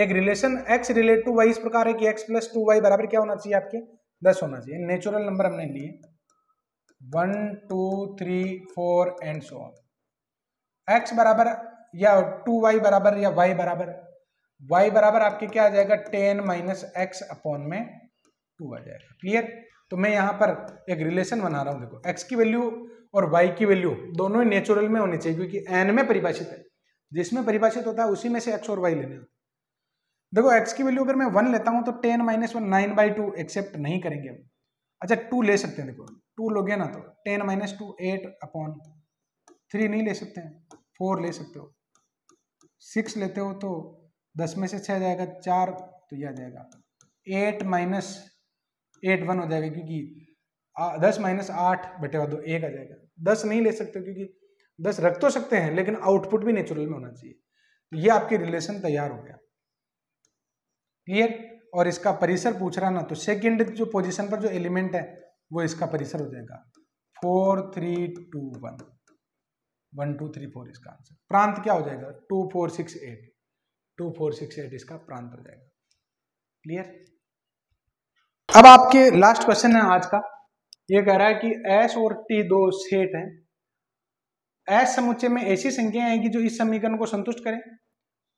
[SPEAKER 2] एक relation X relate to Y इस प्रकार है कि एक्स प्लस टू वाई बराबर क्या होना चाहिए आपके दस होना चाहिए नेचुरल नंबर हमने लिए one two three four and so X बराबर या टू वाई बराबर या वाई बराबर वाई बराबर आपके क्या आ जाएगा टेन माइनस एक्स अपॉन में टू आ जाएगा क्लियर तो मैं यहाँ पर एक रिलेशन बना रहा हूँ देखो एक्स की वैल्यू और वाई की वैल्यू दोनों ही नेचुरल में होनी चाहिए क्योंकि एन में परिभाषित है जिसमें परिभाषित होता है उसी में से एक्स और वाई लेने देखो एक्स की वैल्यू अगर मैं वन लेता हूँ तो ten minus one nine by two accept नहीं करेंगे हम अच्छा टू ले सकते हैं देखो टू लोगे ना तो ten minus two eight upon three नहीं ले सकते हैं फोर ले सकते हो सिक्स लेते हो तो दस में से छः जाएगा चार तो यह जाएगा एट माइनस एट वन हो जाएगा क्योंकि दस माइनस आठ बटे दो एक आ जाएगा दस नहीं ले सकते क्योंकि दस रख तो सकते हैं लेकिन आउटपुट भी नेचुरल में होना चाहिए तो ये आपकी रिलेशन तैयार हो गया क्लियर और इसका परिसर पूछ रहा ना तो सेकेंड जो पोजिशन पर जो एलिमेंट है वो इसका परिसर हो जाएगा four three two one one two three four इसका आंसर प्रांत क्या हो जाएगा two four six eight two four six eight इसका प्रांत हो जाएगा क्लियर अब आपके लास्ट क्वेश्चन है आज का ये कह रहा है कि एस और टी दो सेट हैं एस समुच्चय में ऐसी संख्याएं कि जो इस समीकरण को संतुष्ट करें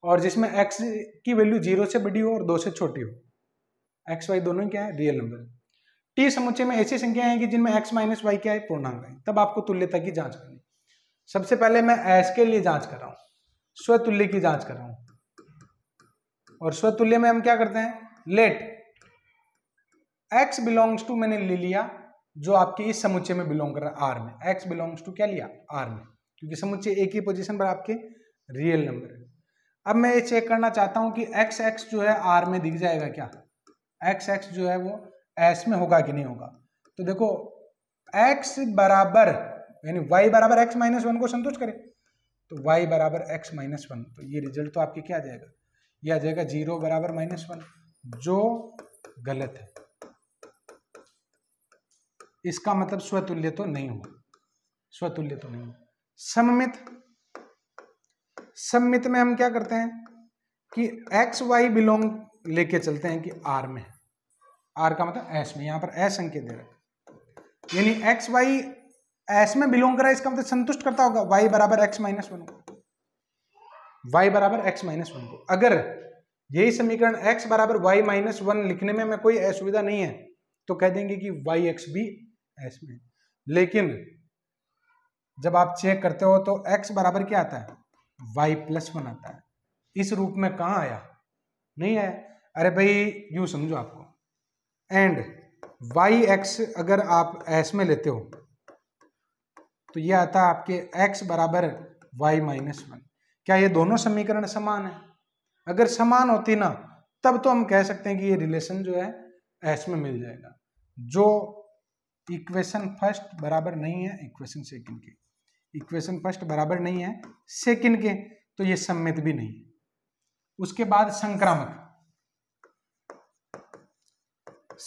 [SPEAKER 2] और जिसमें एक्स की वैल्यू जीरो से बड़ी हो और दो से छोटी हो एक्स वाई दोनों क्या है रियल नंबर टी समुच्चय में ऐसी संख्याएं आएंगी जिनमें एक्स माइनस वाई क्या है पूर्णांक है तब आपको तुल्यता की जांच करनी सबसे पहले मैं एस के लिए जांच कर रहा हूँ स्वतुल्य की जांच कर रहा हूँ और स्वतुल्य में हम क्या करते हैं लेट x बिलोंग्स टू मैंने ले लिया जो आपके इस समुच्चय में बिलोंग कर रहा है आर में एक्स बिलोंग्स टू क्या लिया आर में क्योंकि समुच्चय एक ही पोजिशन पर आपके रियल नंबर है अब मैं ये चेक करना चाहता हूँ कि एक्स एक्स जो है आर में दिख जाएगा क्या एक्स एक्स जो है वो एस में होगा कि नहीं होगा तो देखो x बराबर यानी y बराबर x माइनस वन को संतुष्ट करें तो y बराबर x माइनस वन तो ये रिजल्ट तो आपके क्या आ जाएगा ये आ जाएगा जीरो बराबर माइनस वन जो गलत है इसका मतलब स्वतुल्य तो नहीं हुआ स्वतुल्य तो नहीं हुआ सममित सममित में हम क्या करते हैं कि एक्स वाई बिलोंग लेके चलते हैं कि आर में आर का मतलब एस में यहां पर एस संकेत दे रहा है यानी एक्स वाई एस में बिलोंग करा इसका मतलब संतुष्ट करता होगा वाई बराबर एक्स माइनस वन को वाई बराबर एक्स माइनस वन को अगर यही समीकरण एक्स बराबर वाई माइनस वन लिखने में, में कोई असुविधा नहीं है तो कह देंगे कि वाई एक्स भी है इसमें लेकिन जब आप चेक करते हो तो x बराबर क्या आता है y प्लस वन आता है इस रूप में कहाँ आया नहीं आया अरे भाई यू समझो आपको एंड वाई एक्स अगर आप एस में लेते हो तो ये आता है आपके एक्स बराबर वाई माइनस वन क्या ये दोनों समीकरण समान है अगर समान होती ना तब तो हम कह सकते हैं कि ये रिलेशन जो है एस में मिल जाएगा जो इक्वेशन फर्स्ट बराबर नहीं है इक्वेशन सेकंड के इक्वेशन फर्स्ट बराबर नहीं है सेकंड के तो ये सम्मित भी नहीं है उसके बाद संक्रामक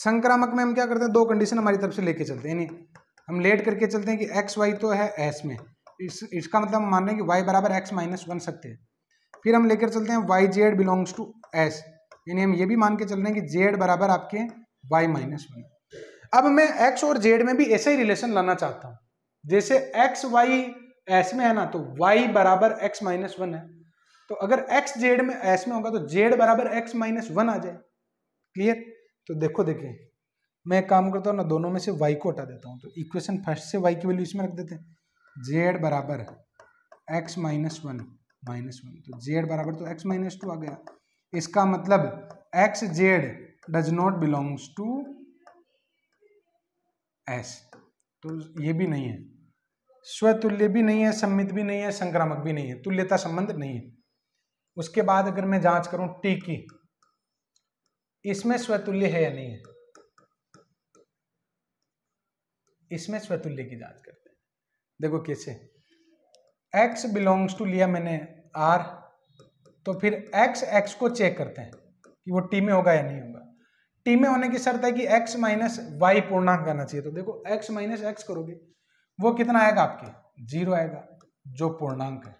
[SPEAKER 2] संक्रामक में हम क्या करते हैं दो कंडीशन हमारी तरफ से लेके चलते हैं यानी हम लेट करके चलते हैं कि एक्स वाई तो है एस में इस इसका मतलब मान रहे कि वाई बराबर एक्स माइनस वन सकते हैं फिर हम लेकर चलते हैं Y Z belongs to S यानी हम ये भी मान के चल रहे हैं कि जेड बराबर आपके वाई माइनस वन अब मैं एक्स और जेड में भी ऐसे ही रिलेशन लाना चाहता हूं जैसे एक्स वाई एस में है ना तो वाई बराबर एक्स माइनस वन है तो अगर एक्स जेड में एस में होगा तो जेड बराबर एक्स माइनस वन आ जाए क्लियर तो देखो देखिए मैं काम करता हूँ ना दोनों में से वाई को हटा देता हूँ तो इक्वेशन फर्स्ट से वाई की वैल्यू इसमें रख देते हैं जेड बराबर X minus one minus one तो जेड बराबर तो एक्स माइनस टू आ गया इसका मतलब X Z does not belongs to S तो ये भी नहीं है स्वतुल्य भी नहीं है सम्मित भी नहीं है संक्रामक भी नहीं है तुल्यता संबंध नहीं है उसके बाद अगर मैं जांच करूं टी की इसमें स्वतुल्य है या नहीं है इसमें स्वतुल्य की जांच करते हैं देखो कैसे एक्स बिलोंग्स टू लिया मैंने आर तो फिर एक्स एक्स को चेक करते हैं कि वो टी में होगा या नहीं होगा टी में होने की शर्त है कि एक्स माइनस वाई पूर्णांक आना चाहिए तो देखो एक्स माइनस एक्स करोगे वो कितना आएगा आपके जीरो आएगा जो पूर्णांक है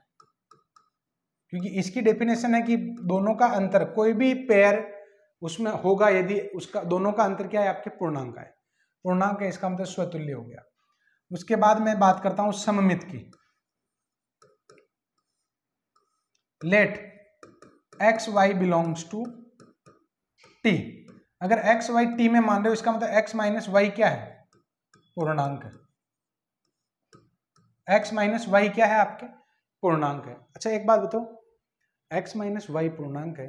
[SPEAKER 2] क्योंकि इसकी डेफिनेशन है कि दोनों का अंतर कोई भी पेयर उसमें होगा यदि उसका दोनों का अंतर क्या है आपके पूर्णांक है पूर्णांक है इसका मतलब स्वतुल्य हो गया उसके बाद मैं बात करता हूं सममित की let X Y belongs to T अगर एक्स वाई टी में मान रहे हो इसका मतलब एक्स माइनस वाई क्या है पूर्णांक है एक्स माइनस वाई क्या है आपके पूर्णांक है अच्छा एक बात बताओ एक्स माइनस वाई पूर्णांक है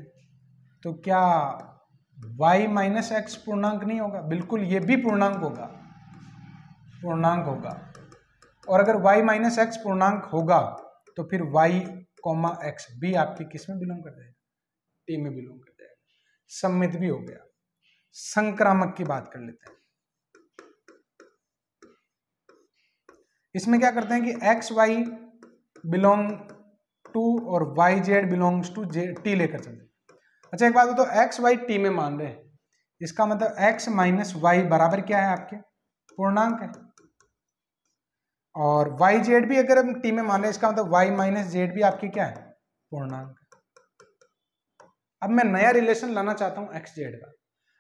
[SPEAKER 2] तो क्या वाई माइनस एक्स पूर्णांक नहीं होगा बिल्कुल ये भी पूर्णांक होगा पूर्णांक होगा और अगर वाई माइनस एक्स पूर्णांक होगा तो फिर वाई कॉमा एक्स भी आपके किस में बिलोंग कर जाएगा टी में बिलोंग कर जाएगा सम्मित भी हो गया संक्रामक की बात कर लेते हैं इसमें क्या करते हैं कि एक्स वाई बिलोंग टू और Y Z belongs to J T लेकर चलते अच्छा एक बात हो तो एक्स वाई टी में मान रहे हैं इसका मतलब एक्स माइनस वाई बराबर क्या है आपके पूर्णांक है और वाई जेड भी अगर हम टी में मान रहे हैं इसका मतलब वाई माइनस जेड भी आपके क्या है पूर्णांक अब मैं नया रिलेशन लाना चाहता हूं एक्स जेड का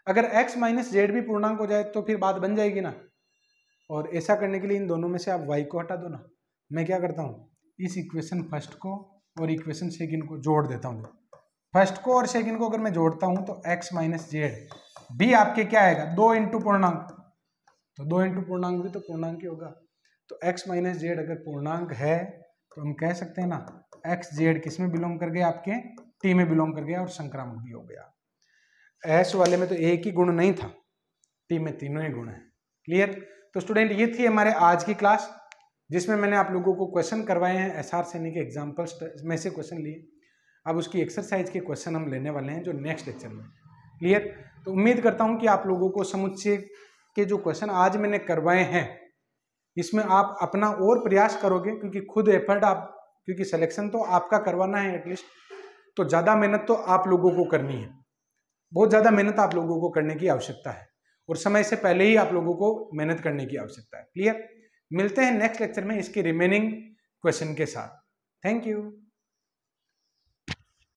[SPEAKER 2] अगर x माइनस जेड भी पूर्णांक हो जाए तो फिर बात बन जाएगी ना और ऐसा करने के लिए इन दोनों में से आप y को हटा दो ना मैं क्या करता हूँ इस इक्वेशन फर्स्ट को और इक्वेशन सेकेंड को जोड़ देता हूँ फर्स्ट को और सेकेंड को अगर मैं जोड़ता हूँ तो एक्स माइनस जेड भी आपके क्या आएगा दो इंटू पूर्णांक तो दो इंटू पूर्णांक भी तो पूर्णांक ही होगा तो x माइनस जेड अगर पूर्णांक है तो हम कह सकते हैं ना एक्स जेड किस में बिलोंग कर गया आपके टी में बिलोंग कर गया और संक्रामक भी हो गया ऐश वाले में तो एक ही गुण नहीं था टी में तीनों ही गुण है क्लियर तो स्टूडेंट ये थी हमारे आज की क्लास जिसमें मैंने आप लोगों को क्वेश्चन करवाए हैं एस आर सैनी के एग्जाम्पल्स में से क्वेश्चन लिए अब उसकी एक्सरसाइज के क्वेश्चन हम लेने वाले हैं जो नेक्स्ट लेक्चर में क्लियर तो उम्मीद करता हूँ कि आप लोगों को समुच्चय के जो क्वेश्चन आज मैंने करवाए हैं इसमें आप अपना और प्रयास करोगे क्योंकि खुद एफर्ट आप क्योंकि सिलेक्शन तो आपका करवाना है एटलीस्ट तो ज़्यादा मेहनत तो आप लोगों को करनी है बहुत ज़्यादा मेहनत आप लोगों को करने की आवश्यकता है और समय से पहले ही आप लोगों को मेहनत करने की आवश्यकता है क्लियर मिलते हैं नेक्स्ट लेक्चर में इसके रिमेनिंग क्वेश्चन के साथ थैंक यू